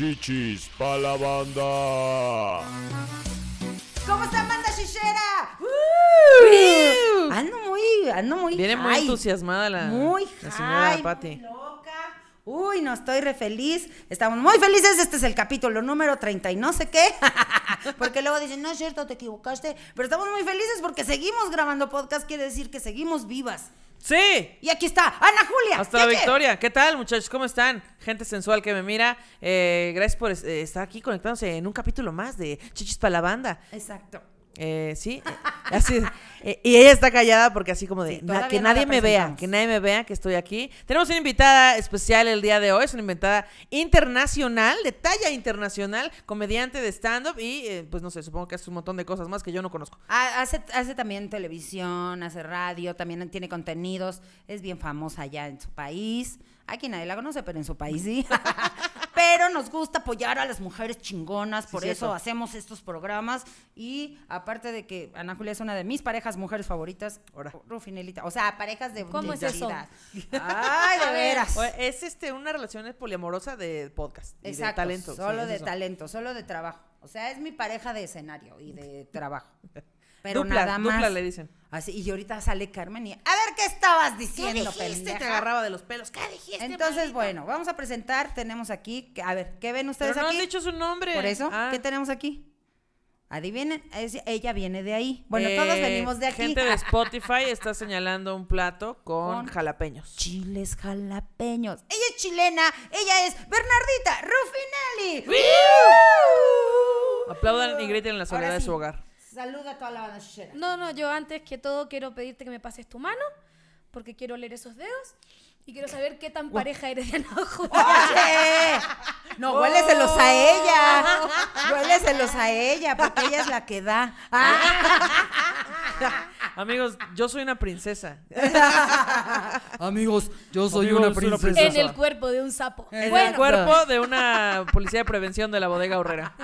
chichis pa' la banda. ¿Cómo está banda chichera? Ando muy, ando muy. Viene muy entusiasmada la, muy la señora high, Pati. Muy loca. Uy, no estoy re feliz. Estamos muy felices. Este es el capítulo número 30 y no sé qué. porque luego dicen, no es cierto, te equivocaste. Pero estamos muy felices porque seguimos grabando podcast. Quiere decir que seguimos vivas. Sí. Y aquí está, Ana Julia. Hasta la Victoria. ¿Qué? tal, muchachos? ¿Cómo están? Gente sensual que me mira. Eh, gracias por eh, estar aquí conectándose en un capítulo más de Chichis para la Banda. Exacto. Eh, sí, eh, así eh, y ella está callada porque así como de que nadie me vea, que nadie me vea que estoy aquí. Tenemos una invitada especial el día de hoy, es una invitada internacional, de talla internacional, comediante de stand-up y eh, pues no sé, supongo que hace un montón de cosas más que yo no conozco. Hace, hace también televisión, hace radio, también tiene contenidos, es bien famosa allá en su país. Aquí nadie la conoce, pero en su país sí. pero nos gusta apoyar a las mujeres chingonas, por eso hacemos estos programas. Y aparte de que Ana Julia es una de mis parejas mujeres favoritas, Rufinelita, o sea, parejas de ¿Cómo es eso? Ay, de veras. Es este una relación poliamorosa de podcast. Y De talento. Solo de talento, solo de trabajo. O sea, es mi pareja de escenario y de trabajo. Pero dupla, nada más. Dupla le dicen. Así, y ahorita sale Carmen y, a ver, ¿qué estabas diciendo, ¿Qué dijiste? Te agarraba de los pelos. ¿Qué dijiste, Entonces, bueno, vamos a presentar. Tenemos aquí, a ver, ¿qué ven ustedes aquí? no han dicho su nombre. Por eso, ¿qué ah. tenemos aquí? Adivinen, ella viene de ahí. Bueno, todos eh, venimos de aquí. Gente de Spotify está señalando un plato con, jalapeños. Chiles jalapeños. Ella es chilena, ella es Bernardita Rufinelli. Aplaudan y griten en la soledad de su hogar. Saluda a toda la banda No, no, yo antes que todo quiero pedirte que me pases tu mano, porque quiero leer esos dedos. Y quiero saber qué tan pareja eres de enojo. No, oh. huéleselos a ella. Huéleselos a ella, porque ella es la que da. Amigos, yo soy una princesa. Amigos, yo soy una princesa. En el cuerpo de un sapo. En el cuerpo de una policía de prevención de la bodega horrera.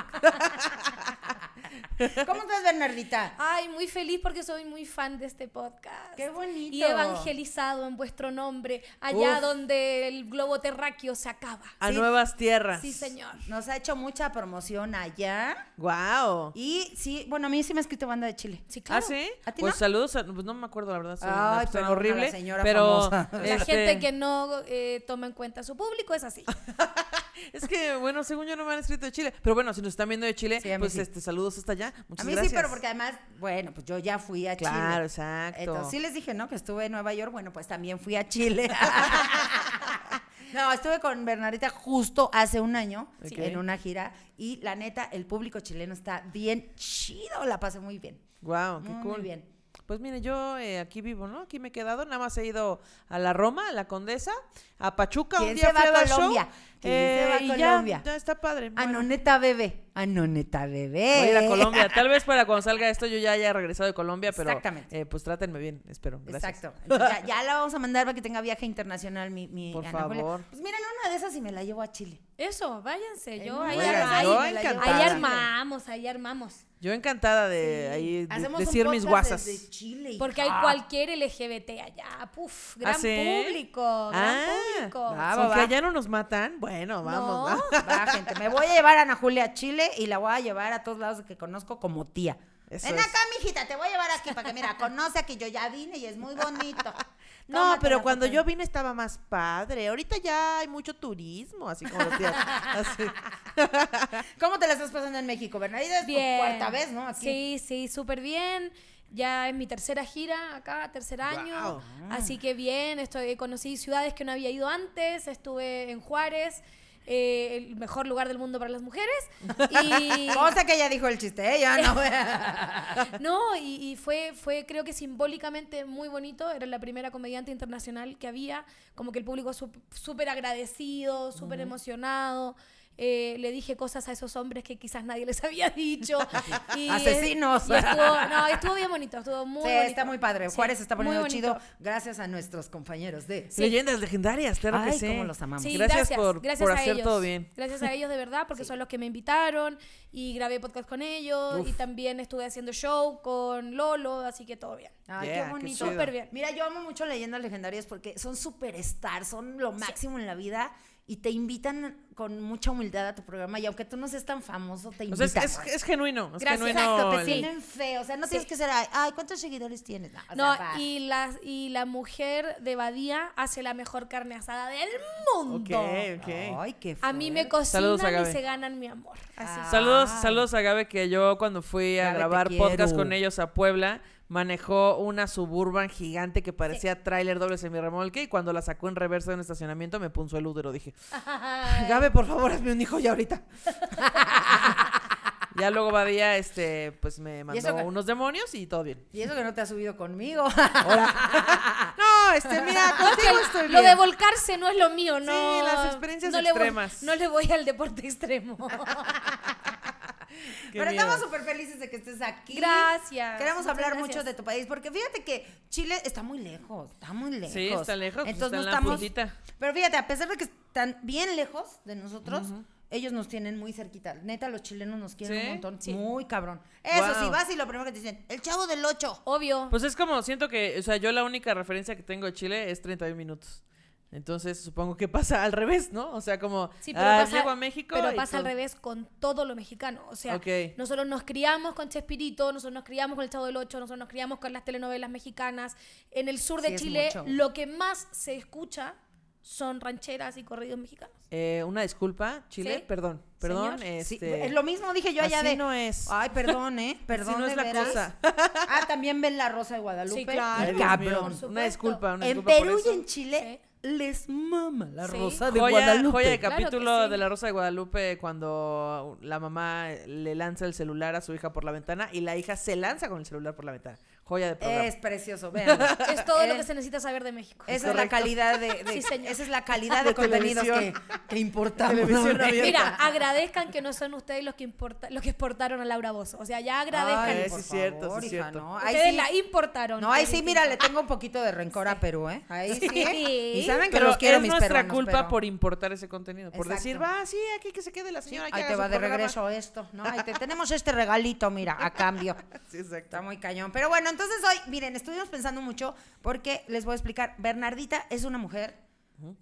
¿Cómo estás, Bernardita? Ay, muy feliz porque soy muy fan de este podcast. Qué bonito. Y evangelizado en vuestro nombre, allá donde el globo terráqueo se acaba. A nuevas tierras. Sí, señor. Nos ha hecho mucha promoción allá. Wow. Y sí, bueno, a mí sí me ha escrito banda de Chile. Sí, claro. ¿Ah, sí? ¿A ti pues saludos, pues no me acuerdo la verdad. Ay, pero horrible. La pero famosa. la este gente que no eh, toma en cuenta a su público es así. es que, bueno, según yo no me han escrito de Chile. Pero bueno, si nos están viendo de Chile, pues este, saludos hasta allá. Muchas gracias. A mí sí, pero porque además, bueno, pues yo ya fui a Chile. Claro, exacto. sí les dije, ¿no? Que estuve en Nueva York. Bueno, pues también fui a Chile. No, estuve con Bernadita justo hace un año en una gira y la neta, el público chileno está bien chido, la pasé muy bien. Wow, qué muy, cool. bien. Pues mire, yo eh, aquí vivo, ¿no? Aquí me he quedado, nada más he ido a la Roma, a la Condesa, a Pachuca, un día se a Colombia? eh, a Colombia. Ya, está padre. Anoneta ah, bebé. Anoneta ah, bebé. Voy a ir a Colombia. Tal vez para cuando salga esto yo ya haya regresado de Colombia, pero Exactamente. Eh, pues trátenme bien, espero. Gracias. Exacto. ya, la vamos a mandar para que tenga viaje internacional mi, mi Por favor. Pues miren una de esas y me la llevo a Chile. Eso, váyanse. Yo, ahí, ahí armamos, ahí armamos. Yo encantada de ahí decir mis guasas. Chile, Porque hay ah. cualquier LGBT allá. Puf, gran público, gran público. Ah, allá no nos matan. Bueno, vamos. No, va. gente. Me voy a llevar a Ana Julia a Chile y la voy a llevar a todos lados que conozco como tía. Ven acá, mijita, te voy a llevar aquí para que, mira, conoce aquí. Yo ya vine y es muy bonito. No, pero cuando yo vine estaba más padre. Ahorita ya hay mucho turismo, así como los días, ¿Cómo te la estás pasando en México, Bernadita? Es bien. tu cuarta vez, ¿no? Sí, sí, súper bien. Ya es mi tercera gira acá, tercer año. Así que bien, estoy, conocí ciudades que no había ido antes, estuve en Juárez. Eh, el mejor lugar del mundo para las mujeres. Cosa que ella dijo el chiste, ella ¿eh? no. no, y, fue, fue creo que simbólicamente muy bonito. Era la primera comediante internacional que había. Como que el público súper agradecido, súper emocionado. Eh, le dije cosas a esos hombres que quizás nadie les había dicho. Asesinos. estuvo, no, estuvo bien bonito, estuvo muy sí, está muy padre. Juárez está poniendo chido gracias a nuestros compañeros de... Leyendas legendarias, claro Ay, Cómo los amamos. Gracias, por, por hacer todo bien. Gracias a ellos de verdad, porque son los que me invitaron y grabé podcast con ellos y también estuve haciendo show con Lolo, así que todo bien. Ay, bonito. bien. Mira, yo amo mucho leyendas legendarias porque son superstars, son lo máximo en la vida y te invitan con mucha humildad a tu programa y aunque tú no seas tan famoso, te invitan. es, genuino. Es Gracias. Exacto, te tienen fe. O sea, no tienes que ser, ay, ¿cuántos seguidores tienes? No, y, la, y la mujer de Badía hace la mejor carne asada del mundo. Ay, qué A mí me cocinan y se ganan mi amor. Ah. Saludos, saludos a Gabe que yo cuando fui a grabar podcast con ellos a Puebla manejó una suburban gigante que parecía tráiler doble semirremolque y cuando la sacó en reverso de un estacionamiento me punzó el útero. Dije, Gabe, por favor, hazme un hijo ya ahorita. ya luego Badía, este, pues me mandó unos demonios y todo bien. Y eso que no te has subido conmigo. no, este, mira, estoy bien. Lo de volcarse no es lo mío, ¿no? Sí, las experiencias extremas. no le voy al deporte extremo. Pero estamos súper felices de que estés aquí. Gracias. Queremos hablar mucho de tu país, porque fíjate que Chile está muy lejos, está muy lejos. Sí, está lejos. Entonces no estamos... Pero fíjate, a pesar de que están bien lejos de nosotros, ellos nos tienen muy cerquita. Neta, los chilenos nos quieren un montón. Sí. Muy cabrón. Eso sí, vas y lo primero que te dicen, el chavo del 8. Obvio. Pues es como, siento que, o sea, yo la única referencia que tengo de Chile es 31 minutos. Entonces supongo que pasa al revés, ¿no? O sea, como sí, pero ah, pasa, a México. Pero pasa al revés con todo lo mexicano. O sea, nosotros nos criamos con Chespirito, nosotros nos criamos con el Chavo del Ocho, nosotros nos criamos con las telenovelas mexicanas. En el sur de Chile, lo que más se escucha son rancheras y corridos mexicanos. Eh, una disculpa, Chile, perdón, perdón. Este, es lo mismo dije yo allá de. no es. Ay, perdón, ¿eh? Perdón. no es la ah, también ven la Rosa de Guadalupe. Sí, claro. Cabrón. Una disculpa, una disculpa. En Perú y en Chile les mama la Rosa de Guadalupe. Joya de capítulo de la Rosa de Guadalupe cuando la mamá le lanza el celular a su hija por la ventana y la hija se lanza con el celular por la ventana. Joya de programa. Es precioso, vean. Es todo lo que se necesita saber de México. Esa es la calidad de, de esa es la calidad de, contenidos que, que, importamos. Mira, agradezcan que no son ustedes los que importa, los que exportaron a Laura Bozo. O sea, ya agradezcan. Ay, por es cierto, favor, Ustedes la importaron. No, ahí sí, mira, le tengo un poquito de rencor a Perú, ¿eh? Ahí sí. ¿eh? Y saben que los quiero es nuestra culpa por importar ese contenido, por decir, va, sí, aquí que se quede la señora. ahí te va de regreso esto, Ahí te tenemos este regalito, mira, a cambio. Está muy cañón. Pero bueno, entonces hoy, miren, estuvimos pensando mucho porque les voy a explicar. Bernardita es una mujer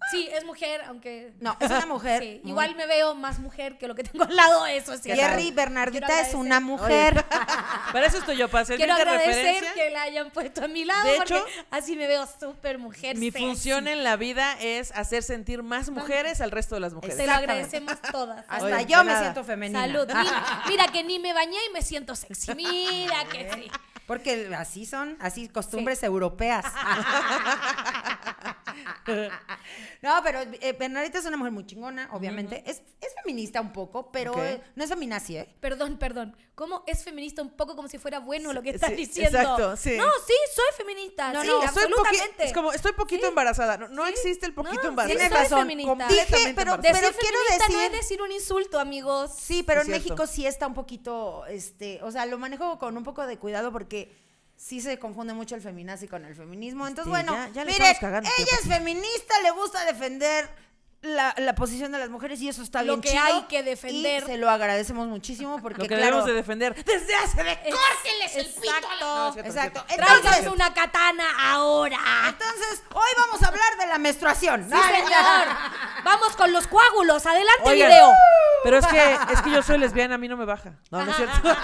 Sí, es mujer, aunque. No, es una mujer. Igual me veo más mujer que lo que tengo al lado, eso es Jerry Bernardita es una mujer. Para eso estoy yo, para Quiero agradecer que la hayan puesto a mi lado. porque así me veo súper mujer. Mi función en la vida es hacer sentir más mujeres al resto de las mujeres. Se lo agradecemos todas. Hasta yo me siento femenina. Salud. Mira, mira, que ni me bañé y me siento sexy. Mira que sí. Porque así son, así costumbres europeas. no, pero eh, es una mujer muy chingona, obviamente. es, feminista un poco, pero eh, no es feminazi, ¿eh? Perdón, perdón. ¿Cómo es feminista un poco como si fuera bueno lo que estás diciendo? Exacto, sí. No, sí, soy feminista. No, sí, no, absolutamente. es como, estoy poquito embarazada. No, existe el poquito embarazada. Tienes razón. Feminista. pero, quiero decir. No decir un insulto, amigos. Sí, pero en México sí está un poquito. este O sea, lo manejo con un poco de cuidado porque sí se confunde mucho el feminazi con el feminismo. Entonces, bueno, mire, ella es feminista, le gusta defender la, posición de las mujeres y eso está lo bien que hay que defender. Y se lo agradecemos muchísimo porque lo que claro, debemos de defender desde hace de córteles el pito. exacto. una katana ahora. Entonces, hoy vamos a hablar de la menstruación. Sí, señor. Vamos con los coágulos. Adelante video. Pero es que es que yo soy lesbiana, a mí no me baja. No, no es cierto.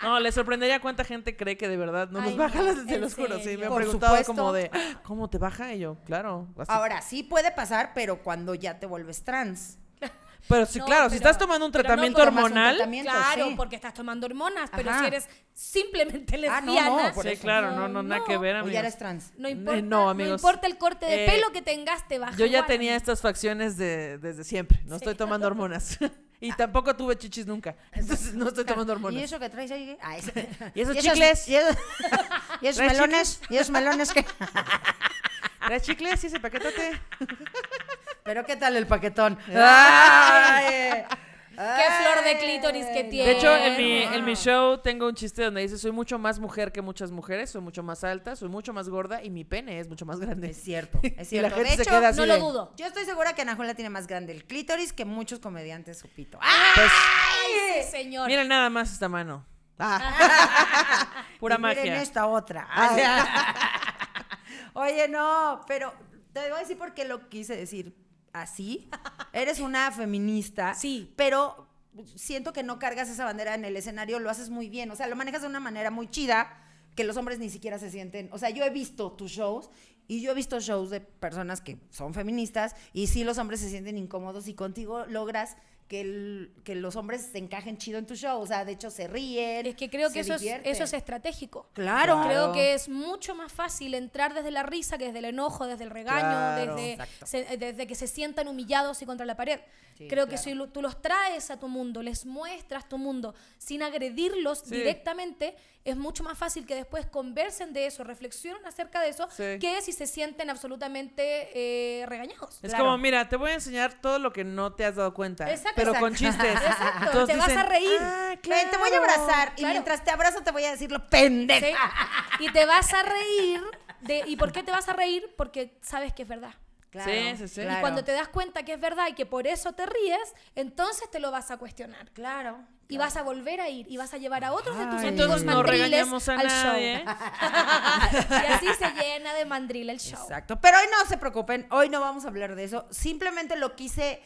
No, le sorprendería cuánta gente cree que de verdad no nos baja, desde los Sí, me han preguntado como de, ah, ¿cómo te baja? ello? claro. Ahora, sí puede pasar, pero cuando ya te vuelves trans. Pero sí, claro, si estás tomando un tratamiento hormonal. claro, porque estás tomando hormonas, pero si eres simplemente lesbiana. Ah, no, sí, claro, no, no, nada que ver, amigo O ya eres trans. No eh, importa, no importa el corte de eh, pelo que tengas, te baja. Yo ya tenía estas facciones de, desde siempre. No estoy tomando hormonas. Y tampoco tuve chichis nunca. Ah. Entonces no estoy tomando hormonas. ¿Y eso que traes ahí? Ah, ese. ¿Y esos chicles? ¿Y esos, melones? ¿Y esos melones que ¿Traes chicles? ¿Y ese paquetote? Pero ¿qué tal el paquetón? ¡Ay! ¡Qué flor de clítoris que tiene! De hecho, en mi, show tengo un chiste donde dice, soy mucho más mujer que muchas mujeres, soy mucho más alta, soy mucho más gorda y mi pene es mucho más grande. Es cierto, es cierto. no lo dudo. Yo estoy segura que Anajuela tiene más grande el clítoris que muchos comediantes jupito. ¡Ay, pues, señor! Miren nada más esta mano. Ah. Pura magia. esta otra. Ah, Oye, no, pero te voy a decir por qué lo quise decir así. Eres una feminista. Sí. Pero siento que no cargas esa bandera en el escenario, lo haces muy bien. O sea, lo manejas de una manera muy chida que los hombres ni siquiera se sienten. O sea, yo he visto tus shows y yo he visto shows de personas que son feministas y sí los hombres se sienten incómodos y contigo logras que, los hombres se encajen chido en tu show. O sea, de hecho se ríen. Es que creo que eso es, estratégico. Claro. Creo que es mucho más fácil entrar desde la risa que desde el enojo, desde el regaño, eh, desde, que se sientan humillados y contra la pared. creo que si tú los traes a tu mundo, les muestras tu mundo sin agredirlos directamente es mucho más fácil que después conversen de eso, reflexionen acerca de eso, que si se sienten absolutamente eh, regañados. Es como, mira, te voy a enseñar todo lo que no te has dado cuenta, pero con chistes. te vas a reír. Ah, te voy a abrazar y mientras te abrazo te voy a decir lo pendejo. Y te vas a reír. ¿Y por qué te vas a reír? Porque sabes que es verdad. Claro, Y cuando te das cuenta que es verdad y que por eso te ríes, entonces te lo vas a cuestionar. Claro y vas a volver a ir y vas a llevar a otros de tus amigos mandriles al show. y así se llena de mandril el show. Exacto. Pero hoy no se preocupen, hoy no vamos a hablar de eso. Simplemente lo quise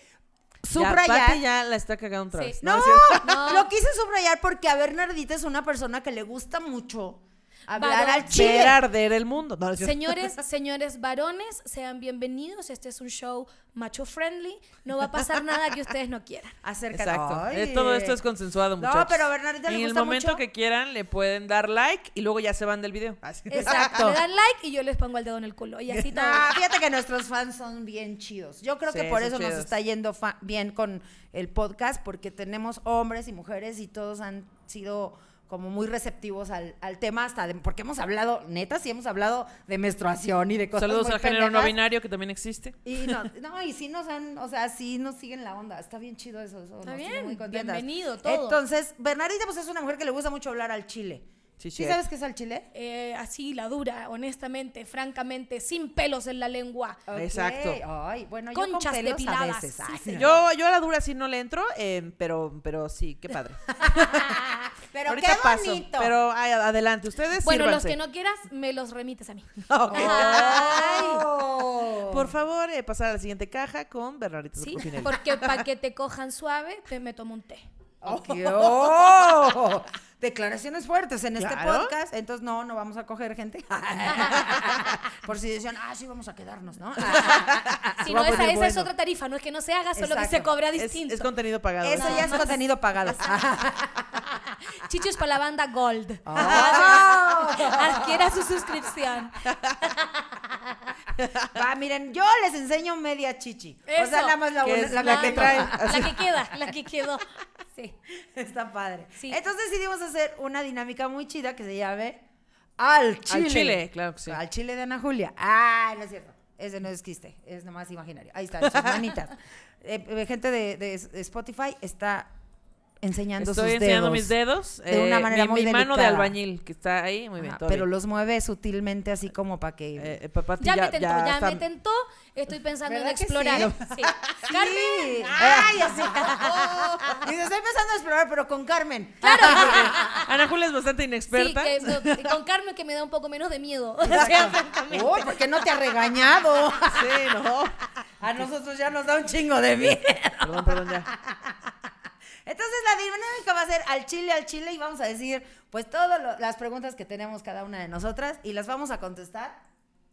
subrayar. Ya, ya la está cagando otra No, no, lo quise subrayar porque a Bernardita es una persona que le gusta mucho hablar al Chile. arder el mundo. Señores, señores varones, sean bienvenidos. Este es un show macho friendly. No va a pasar nada que ustedes no quieran. Exacto. Eh, todo esto es consensuado, muchachos. No, pero a Bernardita le En el momento que quieran, le pueden dar like y luego ya se van del video. Exacto. Le dan like y yo les pongo el dedo en el culo. Y así todo. Ah, fíjate que nuestros fans son bien chidos. Yo creo que por eso nos está yendo bien con el podcast, porque tenemos hombres y mujeres y todos han sido como muy receptivos al, tema hasta porque hemos hablado, neta, sí hemos hablado de menstruación y de cosas Saludos al género no binario que también existe. Y no, y sí nos han, o sea, sí nos siguen la onda, está bien chido eso, Está bien, bienvenido todo. Entonces, Bernardita pues es una mujer que le gusta mucho hablar al chile. Sí, sabes qué es el chile? Eh, así, la dura, honestamente, francamente, sin pelos en la lengua. Exacto. Ay, bueno, yo con pelos yo, a la dura sí no le entro, eh, pero, pero sí, qué padre. pero qué bonito. pero adelante, ustedes Bueno, los que no quieras, me los remites a mí. Por favor, eh, pasar a la siguiente caja con Bernardito Sí, porque para que te cojan suave, te me tomo un té. Oh declaraciones fuertes en este podcast, entonces no, no vamos a coger gente. Por si decían, ah, sí, vamos a quedarnos, ¿no? si no, esa, es otra tarifa, no es que no se haga, solo que se cobra distinto. Es, contenido pagado. Eso ya es contenido pagado. Chicho con para la banda Gold. Oh. Adquiera su suscripción. Va, miren, yo les enseño media chichi. O sea, nada más la que trae. La que queda, la que quedó sí. Está padre. Entonces decidimos hacer una dinámica muy chida que se llame Al Chile. Al Chile, claro que sí. Al Chile de Ana Julia. Ah, no es cierto. Ese no es quiste, es nomás imaginario. Ahí está, sus manitas. Eh, eh, gente de, de Spotify está enseñando Estoy enseñando mis dedos. De una eh, manera mi, mi mano de albañil que está ahí, muy bien. pero los mueve sutilmente así como para que... Eh, eh, papá, ya, ya, me tentó, ya, me tentó. Estoy pensando en explorar. Sí? ¡Carmen! ¡Ay, así! Dice, estoy pensando en explorar, pero con Carmen. ¡Claro! Ana Julia es bastante inexperta. Sí, con Carmen que me da un poco menos de miedo. Uy, oh, porque no te ha regañado! sí, no. A nosotros ya nos da un chingo de miedo. Perdón, perdón, ya. Entonces la dinámica va a ser al chile, al chile y vamos a decir pues todas las preguntas que tenemos cada una de nosotras y las vamos a contestar.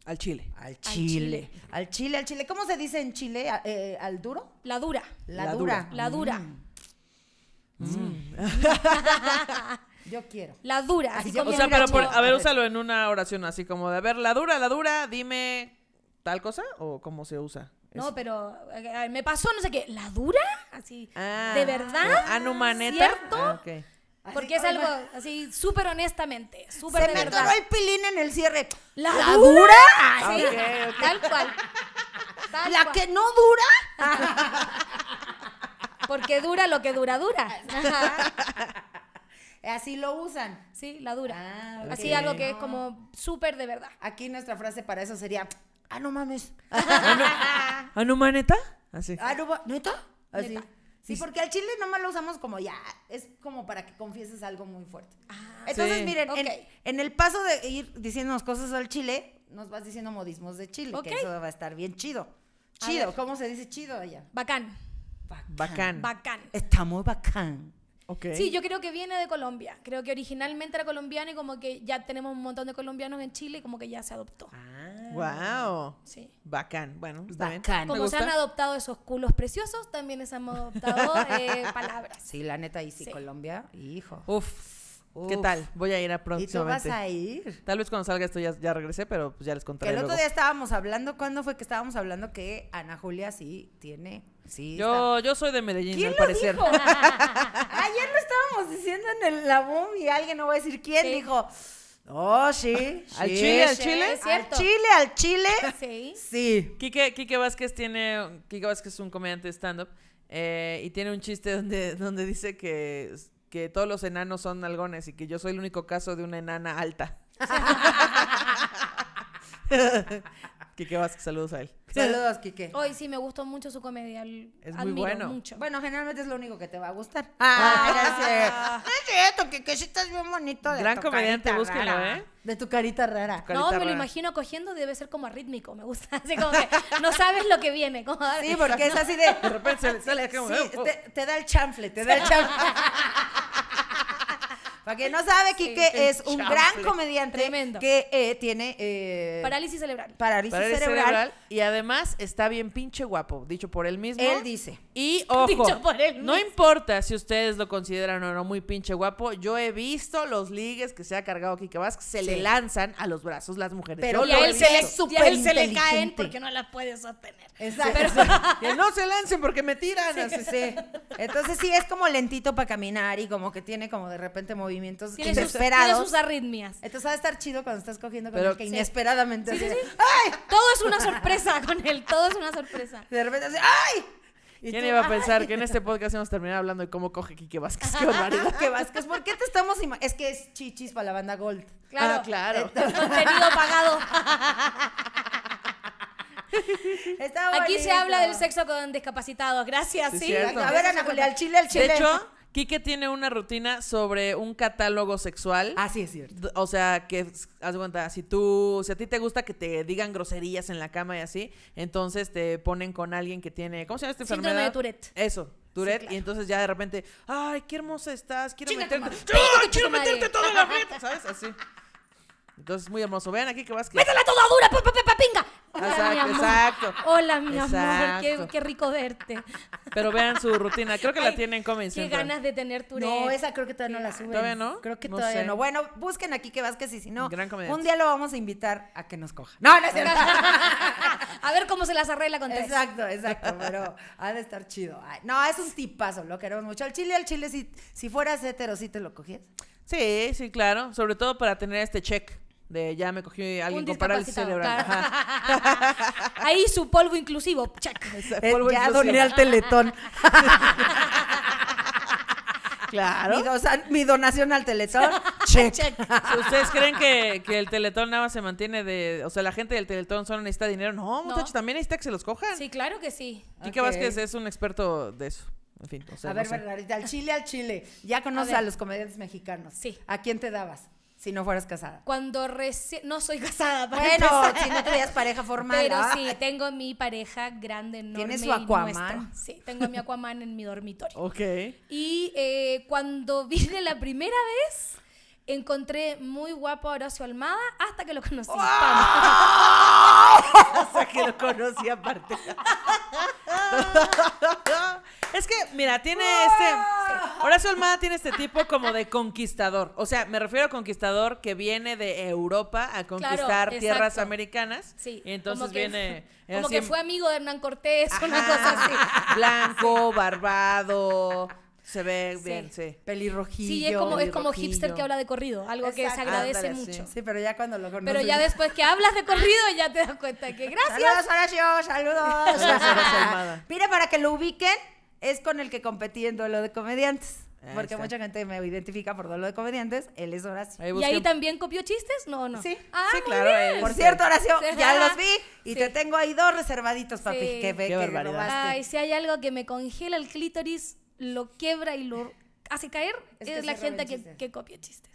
Al chile. Al chile. Al chile, al chile. ¿Cómo se dice en Chile? Eh, ¿Al duro? La dura. La, dura. La dura. Mm. Mm. Mm. Yo quiero. La dura. o sea, pero a ver, úsalo en una oración así como de, a ver, la dura, la dura, dime tal cosa o cómo se usa. No, pero eh, me pasó, no sé qué. ¿La dura? Así. Ah, ¿De verdad? Ah, no maneta. ¿Cierto? Porque es algo así, súper honestamente, súper Se verdad. el pilín en el cierre. ¿La, dura? Ah, Tal cual. ¿La que no dura? Porque dura lo que dura, dura. Así lo usan. Sí, la dura. Ah, así algo que es como súper de verdad. Aquí nuestra frase para eso sería, ah, no mames. ah, no, ah, mames, neta. Así. Ah, no neta. Así. Sí, porque al chile nomás lo usamos como ya, es como para que confieses algo muy fuerte. Ah, Entonces, miren, en, el paso de ir diciéndonos cosas al chile, nos vas diciendo modismos de Chile, que eso va a estar bien chido. Chido, ¿cómo se dice chido allá? Bacán. Bacán. bacán. Está muy bacán. Sí, yo creo que viene de Colombia. Creo que originalmente era colombiana y como que ya tenemos un montón de colombianos en Chile y como que ya se adoptó. Ah, wow. Sí. Bacán. Bueno, bacán. Como se han adoptado esos culos preciosos, también se han adoptado eh, palabras. Sí, la neta, y sí, Colombia, hijo. Uf. ¿Qué tal? Voy a ir a pronto. ¿Y tú vas a ir? Tal vez cuando salga esto ya, ya regresé, pero pues ya les contaré. el otro día estábamos hablando, ¿cuándo fue que estábamos hablando que Ana Julia sí tiene yo, yo soy de Medellín, ¿Quién al parecer. Dijo? Ayer lo estábamos diciendo en el, la y alguien no va a decir quién dijo. Oh, sí. ¿Al Chile? ¿Al Chile? Sí, ¿Al Chile? ¿Al Chile? Sí. Sí. Quique, Vázquez tiene. Kike Vázquez es un comediante de stand-up. Eh, y tiene un chiste donde, donde dice que, todos los enanos son algones y que yo soy el único caso de una enana alta. Quique saludos a él. Saludos, Quique. Hoy sí me gustó mucho su comedia. Es muy bueno. Bueno, generalmente es lo único que te va a gustar. Ah, ah gracias. No es cierto, Quique, sí estás bien bonito. De Gran comediante, búsquenlo, ¿eh? De tu carita rara. no, me lo imagino cogiendo, debe ser como rítmico, me gusta. Así como que no sabes lo que viene. sí, porque es así de. De repente sale, sale Sí, oh, oh". Te, te, da el chanfle, te da el chanfle. Que no sabe, que es un gran comediante que eh, tiene... Eh, parálisis cerebral. Parálisis, cerebral. Y además está bien pinche guapo, dicho por él mismo. Él dice. Y ojo, no importa si ustedes lo consideran o no muy pinche guapo, yo he visto los ligues que se ha cargado Kike Vázquez, se le lanzan a los brazos las mujeres. Pero y él, se le, y él se le caen porque no la puede sostener. Exacto. que no se lancen porque me tiran. Entonces sí, es como lentito para caminar y como que tiene como de repente movimiento sus, arritmias. Entonces va a estar chido cuando estás cogiendo con Pero, el que inesperadamente. ¡Ay! Todo es una sorpresa con él, todo es una sorpresa. De repente así, ¡ay! ¿Y ¿Quién iba a pensar que en este podcast íbamos a terminar hablando de cómo coge Quique Vázquez? ¡Qué Vázquez, ¿por qué te estamos Es que es chichis para la banda Gold. Claro, ah, claro. contenido pagado. Aquí se habla del sexo con discapacitados, gracias. Sí, A ver, Ana Julia, al chile, al chile. De hecho, Quique tiene una rutina sobre un catálogo sexual. Ah, sí, es cierto. O sea, que haz de cuenta, si tú, si a ti te gusta que te digan groserías en la cama y así, entonces te ponen con alguien que tiene, ¿cómo se llama esta enfermedad? de Tourette. Eso, Tourette, y entonces ya de repente, ay, qué hermosa estás, quiero meterte, quiero meterte toda la vida ¿sabes? Así. Entonces, muy hermoso. Vean aquí que vas que... ¡Métela toda dura! Pues, ¡Papá, pinga. Exacto, Hola, mi amor. amor, qué, rico verte. Pero vean su rutina. Creo que la tienen comenzando. Qué ganas de tener tu No, esa creo que todavía no la suben. ¿Todavía no? Creo que todavía no. Bueno, busquen aquí que Vázquez que si no, Gran un día lo vamos a invitar a que nos coja. No, no es cierto. A ver cómo se las arregla con tres. Exacto, exacto, pero ha de estar chido. no, es un tipazo, lo queremos mucho. Al chile, al chile, si, si fueras hetero, ¿sí te lo cogías? Sí, sí, claro. Sobre todo para tener este check. De ya me cogió alguien Ahí su polvo inclusivo. Check. Eh, ya doné al teletón. Claro. Mi, donación al Teletón. Check. Check. ¿Ustedes creen que, el Teletón nada más se mantiene de. O sea, la gente del Teletón solo necesita dinero? No, muchachos, también necesita que se los cojan. Sí, claro que sí. Kike Vázquez es un experto de eso. En fin, A ver, al chile, al chile. Ya conoces a, a, los comediantes mexicanos. Sí. ¿A quién te dabas? Si no fueras casada. Cuando recién. No soy casada, para Bueno, si no tenías pareja formal. Pero ¿ah? sí, tengo mi pareja grande, enorme. ¿Tienes su Aquaman? Sí, tengo mi Aquaman en mi dormitorio. Ok. Y eh, cuando vine la primera vez encontré muy guapo a Horacio Almada hasta que lo conocí. hasta que lo conocí aparte. es que, mira, tiene este... Horacio Almada tiene este tipo como de conquistador. O sea, me refiero a conquistador que viene de Europa a conquistar tierras americanas. Sí. Y entonces viene... Como que fue amigo de Hernán Cortés, una cosa así. Blanco, barbado se ve bien, sí. Pelirrojillo. Sí, es como, es como hipster que habla de corrido, algo que se agradece mucho. Sí. pero ya cuando lo conoces. Pero ya después que hablas de corrido, ya te das cuenta que gracias. Saludos, Horacio, saludos. Mira, para que lo ubiquen, es con el que competí en duelo de comediantes. porque mucha gente me identifica por duelo de comediantes, él es Horacio. ¿Y ahí también copió chistes? No, no. Sí, ah, claro. Por cierto, Horacio, ya los vi y te tengo ahí dos reservaditos, papi. Que, Qué, que barbaridad. Ay, si hay algo que me congela el clítoris, lo quiebra y lo hace caer es, la gente que, que, copia chistes.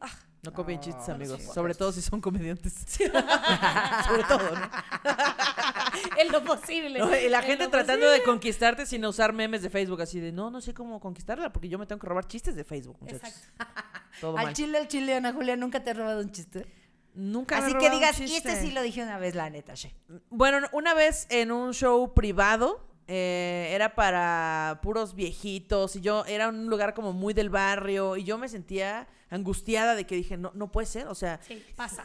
Ah. No copien chistes, amigos. Sobre todo si son comediantes. Sobre todo, ¿no? Es lo posible. la gente tratando de conquistarte sin usar memes de Facebook. Así de, no, no sé cómo conquistarla porque yo me tengo que robar chistes de Facebook, Exacto. al chile, al chile, Ana Julia, ¿nunca te has robado un chiste? Nunca Así robado. Así que digas, y este sí lo dije una vez, la neta, che. Bueno, una vez en un show privado eh, era para puros viejitos y yo era un lugar como muy del barrio y yo me sentía angustiada de que dije, no, no puede ser, o sea,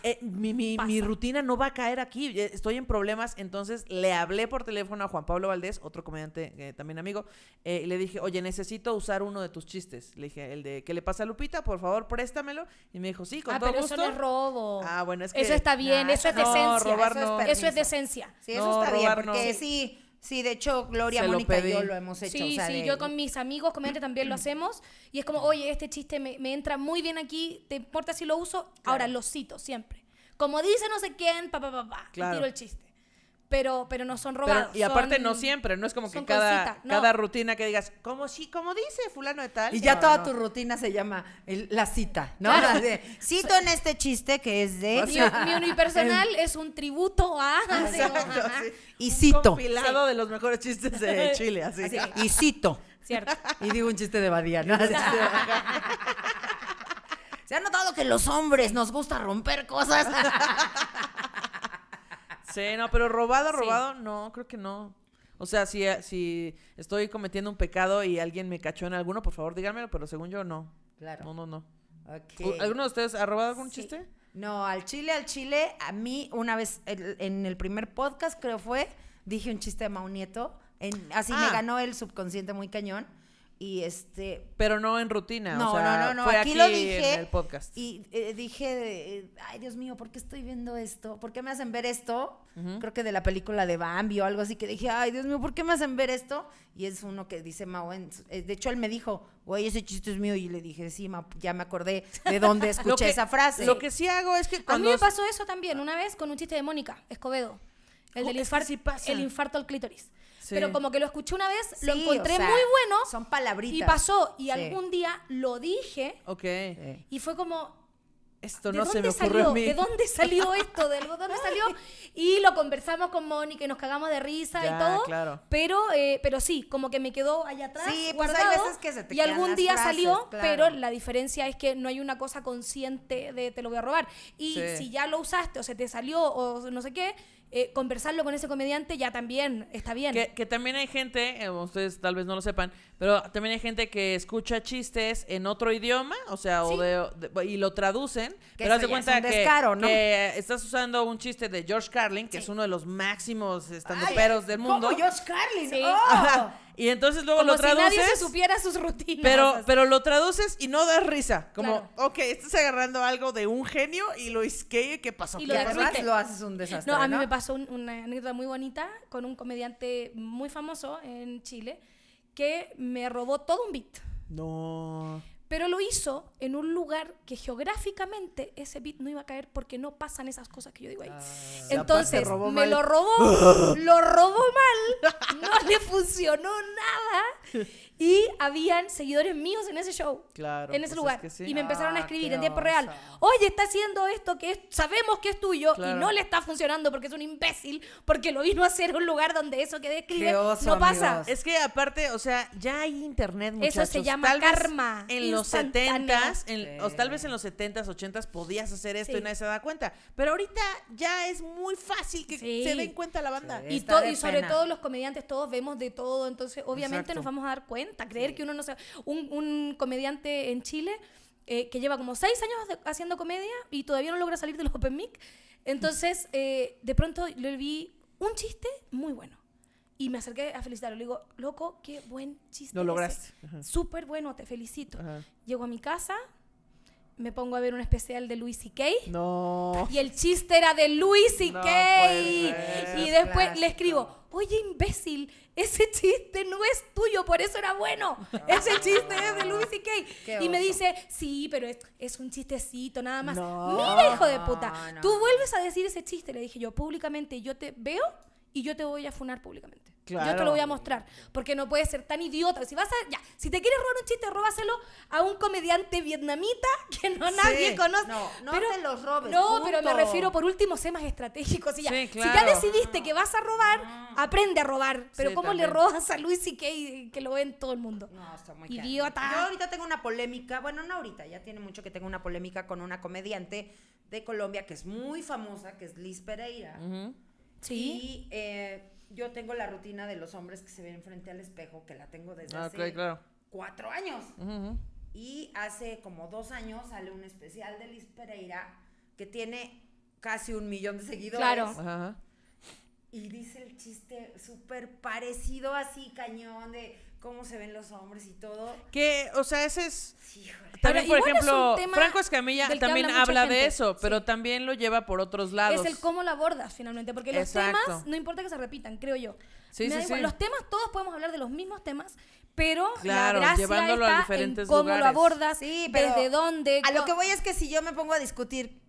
eh, mi, rutina no va a caer aquí, eh, estoy en problemas, entonces le hablé por teléfono a Juan Pablo Valdés, otro comediante también amigo, y le dije, oye, necesito usar uno de tus chistes, le dije, el de, ¿qué le pasa a Lupita? Por favor, préstamelo, y me dijo, sí, con ah, pero eso no es robo. Ah, bueno, es que... Eso está bien, eso, es decencia. eso, es decencia. Sí, eso está bien, porque sí Sí, de hecho, Gloria, Mónica y yo lo hemos hecho. Sí, sí, yo con mis amigos comediantes también lo hacemos. Y es como, oye, este chiste me, entra muy bien aquí, ¿te importa si lo uso? Ahora, lo cito siempre. Como dice no sé quién, pa, pa, pa, pa. Tiro el chiste pero, pero no son robados. y aparte no siempre, no es como que cada, cada rutina que digas, como si, como dice fulano de tal. Y ya toda tu rutina se llama la cita, ¿no? cito en este chiste que es de... mi, unipersonal es un tributo a... Exacto, Y compilado de los mejores chistes de Chile, así. Y cito. Cierto. Y digo un chiste de Badía, ¿Se ha notado que los hombres nos gusta romper cosas? Sí, no, pero robado, robado, no, creo que no. O sea, si, eh, si estoy cometiendo un pecado y alguien me cachó en alguno, por favor díganmelo, pero según yo, no. Claro. No, no, no. ¿Alguno de ustedes ha robado algún chiste? No, al chile, al chile, a mí una vez en el primer podcast creo fue, dije un chiste de Maunieto, Nieto, en, así me ah. ganó el subconsciente muy cañón. Y este. Pero no en rutina. No, no, no, aquí, lo dije. Y eh, dije, eh, ay Dios mío, ¿por qué estoy viendo esto? ¿Por qué me hacen ver esto? Creo que de la película de Bambi o algo así que dije, ay Dios mío, ¿por qué me hacen ver esto? Y es uno que dice Mao. Eh, de hecho, él me dijo, güey, ese chiste es mío. Y le dije, sí, ya me acordé de dónde escuché esa frase. Lo que sí hago es que. Cuando... A mí me pasó eso también una vez con un chiste de Mónica Escobedo. El del infarto, el infarto al clítoris. Pero como que lo escuché una vez, lo encontré muy bueno. Son palabritas. Y pasó. Y algún día lo dije. Ok. Y fue como. Esto no se me ocurrió ¿De dónde salió esto? ¿De dónde salió? Y lo conversamos con Mónica que nos cagamos de risa y todo. Claro. Pero, eh, pero sí, como que me quedó allá atrás. Sí, pues guardado, veces que se te Y algún día salió, pero la diferencia es que no hay una cosa consciente de te lo voy a robar. Y si ya lo usaste o se te salió o no sé qué, eh, conversarlo con ese comediante ya también está bien. Que, también hay gente, eh, ustedes tal vez no lo sepan, pero también hay gente que escucha chistes en otro idioma, o sea, y lo traducen. pero haz cuenta que, estás usando un chiste de George Carlin, que es uno de los máximos estandoperos del mundo. George Carlin! Oh. y entonces luego lo traduces. Si nadie se supiera sus rutinas. Pero, pero lo traduces y no das risa. Como, ok, estás agarrando algo de un genio y lo isqueye, ¿qué pasó? Y lo, lo haces un desastre. No, a mí me pasó una anécdota muy bonita con un comediante muy famoso en Chile que me robó todo un beat. No. Pero lo hizo en un lugar que geográficamente ese beat no iba a caer porque no pasan esas cosas que yo digo ahí. Ah, Entonces, me lo robó, lo robó mal, no le funcionó nada y habían seguidores míos en ese show. Claro. En ese pues lugar. Y me empezaron a ah, escribir en tiempo real. Oye, está haciendo esto que sabemos que es tuyo y no le está funcionando porque es un imbécil, porque lo vino a hacer un lugar donde eso que describe no pasa. Es que aparte, o sea, ya hay internet, muchachos. Eso se llama karma. En los 70 s o tal vez en los 70s, 80s podías hacer esto y nadie se da cuenta. Pero ahorita ya es muy fácil que se den cuenta la banda. y, sobre todo los comediantes, todos vemos de todo. Entonces, obviamente nos vamos a dar cuenta, creer que uno no sea Un, comediante en Chile eh, que lleva como seis años haciendo comedia y todavía no logra salir de los open mic, entonces eh, de pronto le vi un chiste muy bueno. Y me acerqué a felicitarlo. Le digo, loco, qué buen chiste. Lo lograste. Súper bueno, te felicito. Llego a mi casa, me pongo a ver un especial de Louis C.K. No. Y el chiste era de Louis C.K. No y después le escribo, oye imbécil, ese chiste no es tuyo, por eso era bueno. Ese chiste es de Louis C.K. Y me dice, sí, pero es, es un chistecito, nada más. Mira, hijo de puta, tú vuelves a decir ese chiste. Le dije yo públicamente, yo te veo y yo te voy a funar públicamente. Yo te lo voy a mostrar, porque no puedes ser tan idiota. Si vas si te quieres robar un chiste, róbaselo a un comediante vietnamita que no nadie conoce. No, no pero, te los robes. No, pero me refiero por último, sé más estratégico. Si ya, decidiste que vas a robar, ah. aprende a robar. Pero ¿cómo le robas a Luis y que, que lo ven todo el mundo? No, está muy Idiota. Yo ahorita tengo una polémica, bueno, no ahorita, ya tiene mucho que tengo una polémica con una comediante de Colombia que es muy famosa, que es Liz Pereira. Sí. Y eh, yo tengo la rutina de los hombres que se ven frente al espejo, que la tengo desde ah, hace cuatro años. Y hace como dos años sale un especial de Liz Pereira que tiene casi un millón de seguidores. Claro. Y dice el chiste súper parecido así, cañón, de cómo se ven los hombres y todo. Que, o sea, ese es... también, por ejemplo, Franco Escamilla también habla, de eso, pero también lo lleva por otros lados. Es el cómo lo abordas finalmente, porque los temas, no importa que se repitan, creo yo. Sí, sí, Los temas, todos podemos hablar de los mismos temas, pero claro, la llevándolo a diferentes en cómo lo abordas, pero desde dónde. A lo que voy es que si yo me pongo a discutir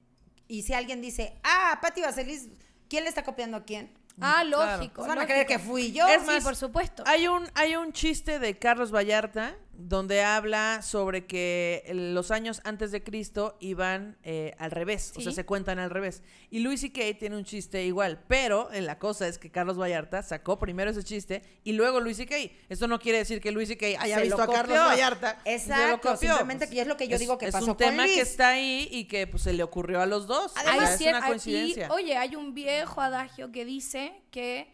y si alguien dice, ah, Pati Baselis, ¿quién le está copiando a quién? Ah, lógico. Van a creer que fui yo. Es por supuesto. Hay un, hay un chiste de Carlos Vallarta donde habla sobre que los años antes de Cristo iban eh, al revés, o sea, se cuentan al revés. Y Luis y Kay tiene un chiste igual, pero eh, la cosa es que Carlos Vallarta sacó primero ese chiste y luego Luis y Kay. Esto no quiere decir que Luis y Kay haya visto a Carlos Vallarta. Exacto, lo simplemente que es lo que yo digo que es un tema que está ahí y que pues, se le ocurrió a los dos. Además, una coincidencia. oye, hay un viejo adagio que dice que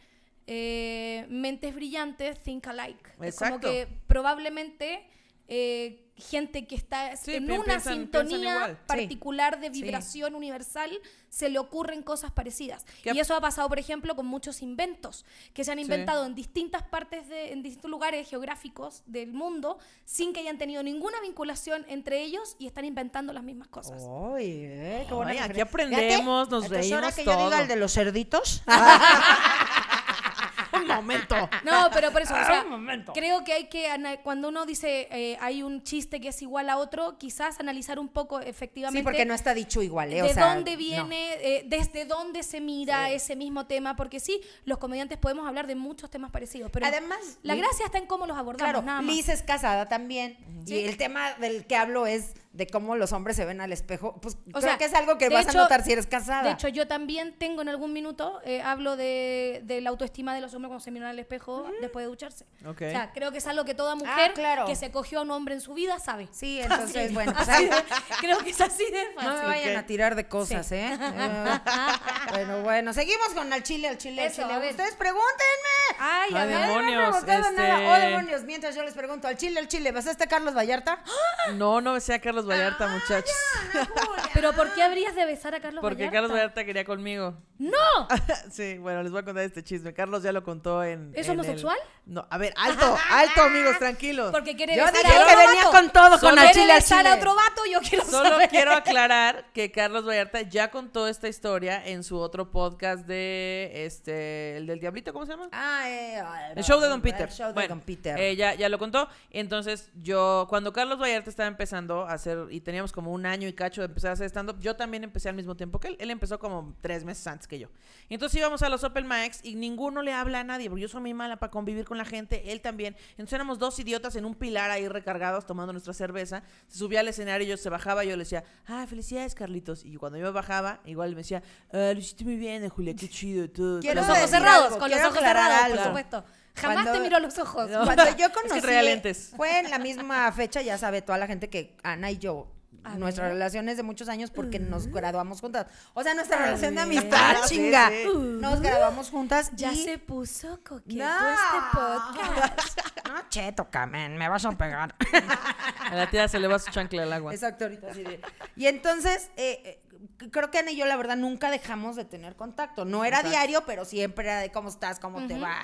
eh, mentes brillantes, think alike. Es como que probablemente eh, gente que está en una sintonía particular de vibración universal se le ocurren cosas parecidas. Y eso ha pasado, por ejemplo, con muchos inventos que se han inventado en distintas partes, de, en distintos lugares geográficos del mundo, sin que hayan tenido ninguna vinculación entre ellos y están inventando las mismas cosas. que eh, qué aquí aprendemos, nos reímos. Es hora que yo diga el de los cerditos. un momento. No, pero por eso, creo que hay que, cuando uno dice eh, hay un chiste que es igual a otro, quizás analizar un poco efectivamente. Sí, porque no está dicho igual, ¿eh? de dónde viene, eh, desde dónde se mira ese mismo tema, porque sí, los comediantes podemos hablar de muchos temas parecidos, pero además la gracia está en cómo los abordamos. Claro, Liz es casada también, y el tema del que hablo es de cómo los hombres se ven al espejo, pues creo que es algo que vas a notar si eres casada. De hecho, yo también tengo en algún minuto, eh, hablo de, la autoestima de los hombres cuando se miran al espejo después de ducharse. O sea, creo que es algo que toda ah, mujer que se cogió a un hombre en su vida sabe. Sí, entonces, bueno. creo que es así de fácil. No me vayan a tirar de cosas, ¿eh? Ah, bueno, bueno, seguimos con al chile, al chile, Ustedes pregúntenme. Ay, a, ah, demonios. Oh, este. demonios. Mientras yo les pregunto, al chile, al chile, ¿vas a Carlos Vallarta? No, no decía que Carlos Carlos Vallarta, ah, muchachos. Pero ¿por qué habrías de besar a Carlos Vallarta? Porque Carlos Vallarta quería conmigo. ¡No! sí, bueno, les voy a contar este chisme. Carlos ya lo contó en. ¿Es homosexual? No, a ver, alto, alto, amigos, tranquilos. Porque quiere Yo dije que venía con todo, con la chile, besar a otro vato, yo quiero Solo quiero aclarar que Carlos Vallarta ya contó esta historia en su otro podcast de. Este. El del Diablito, ¿cómo se llama? Ah, eh, eh el show de Don Peter. El show de bueno, Don Peter. Eh, ya, ya lo contó. Entonces, yo. Cuando Carlos Vallarta estaba empezando a hacer y teníamos como un año y cacho de empezar a hacer stand-up, yo también empecé al mismo tiempo que él. Él empezó como tres meses antes que yo. entonces íbamos a los Open Max y ninguno le habla a nadie, porque yo soy muy mala para convivir con la gente, él también. Entonces éramos dos idiotas en un pilar ahí recargados tomando nuestra cerveza. Se subía al escenario, yo se bajaba, yo le decía, ah, felicidades, Carlitos. Y cuando yo bajaba, igual me decía, ah, lo hiciste muy bien, Julia, qué chido. Todo, los ojos cerrados, con los ojos cerrados, por supuesto. Jamás te miró los ojos. Cuando yo conocí, es que fue en la misma fecha, ya sabe toda la gente que Ana y yo nuestra relación es de muchos años porque nos graduamos juntas. O sea, nuestra relación de amistad, chinga. Nos graduamos juntas. Ya se puso coqueto este podcast. No, cheto, camen, me vas a pegar. A la tía se le va su chancla al agua. Exacto, ahorita sí. Y entonces, eh, eh, creo que Ana y yo, la verdad, nunca dejamos de tener contacto. No era diario, pero siempre era de cómo estás, cómo te va.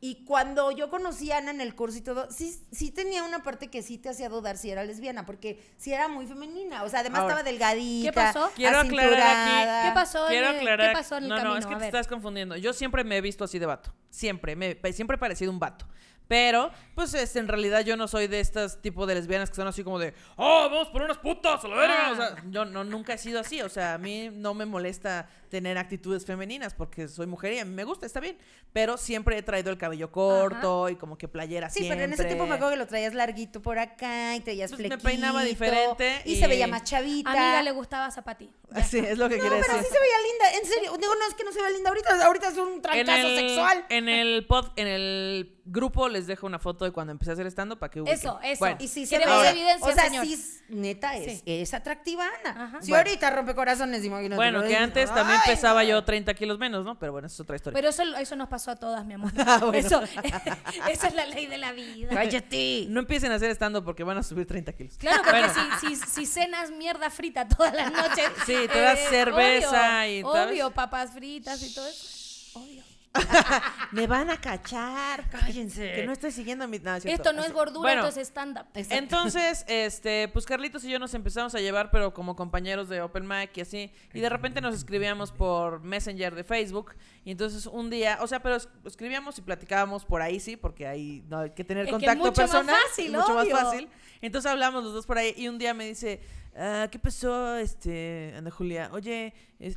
Y, cuando yo conocí a Ana en el curso y todo, sí, sí tenía una parte que sí te hacía dudar si era lesbiana, porque sí era muy femenina. O sea, además estaba delgadita. ¿Qué pasó? Quiero aclarar ¿Qué pasó? Quiero aclarar. no, No, es que te estás confundiendo. Yo siempre me he visto así de vato. Siempre. Me, siempre he parecido un vato. Pero, pues es, este, en realidad yo no soy de estas tipo de lesbianas que son así como de, oh, vamos por unas putas, a la verga. O ah. sea, yo no, nunca he sido así. O sea, a mí no me molesta tener actitudes femeninas porque soy mujer y a mí me gusta, está bien. Pero siempre he traído el cabello corto y como que playera sí, siempre. Sí, pero en ese tiempo me acuerdo que lo traías larguito por acá y te traías pues flequito. Me peinaba diferente. Y, se veía más chavita. A Amiga le gustaba Zapati. Sí, es lo que no, decir. No, pero sí se veía linda. En serio. Digo, no, es que no se vea linda ahorita. Ahorita es un trancazo sexual. En el pod, en el grupo les dejo una foto de cuando empecé a hacer estando para que ubiquen. Eso, eso. y si se ve evidencia, O sea, sí, neta, es, es atractiva Ana. Si ahorita rompe corazones, imagínate. Bueno, que antes también pesaba yo 30 kilos menos, ¿no? Pero bueno, eso es otra historia. Pero eso, eso nos pasó a todas, mi amor. Ah, eso, esa es la ley de la vida. ¡Cállate! No empiecen a hacer estando porque van a subir 30 kilos. Claro, porque si, si, si, cenas mierda frita todas las noches. Sí, te das eh, cerveza y y. Obvio, papas fritas y todo eso. Obvio. Me van a cachar. Cállense. Que no estoy siguiendo a mi. esto no es gordura, esto es stand-up. Entonces, este, pues Carlitos y yo nos empezamos a llevar, pero como compañeros de Open Mic y así. Y de repente nos escribíamos por Messenger de Facebook. Y entonces un día, o sea, pero escribíamos y platicábamos por ahí, sí, porque ahí no hay que tener contacto que mucho personal. Más fácil, mucho más fácil. Entonces hablamos los dos por ahí. Y un día me dice Ah, ¿qué pasó, este, Ana Julia? Oye,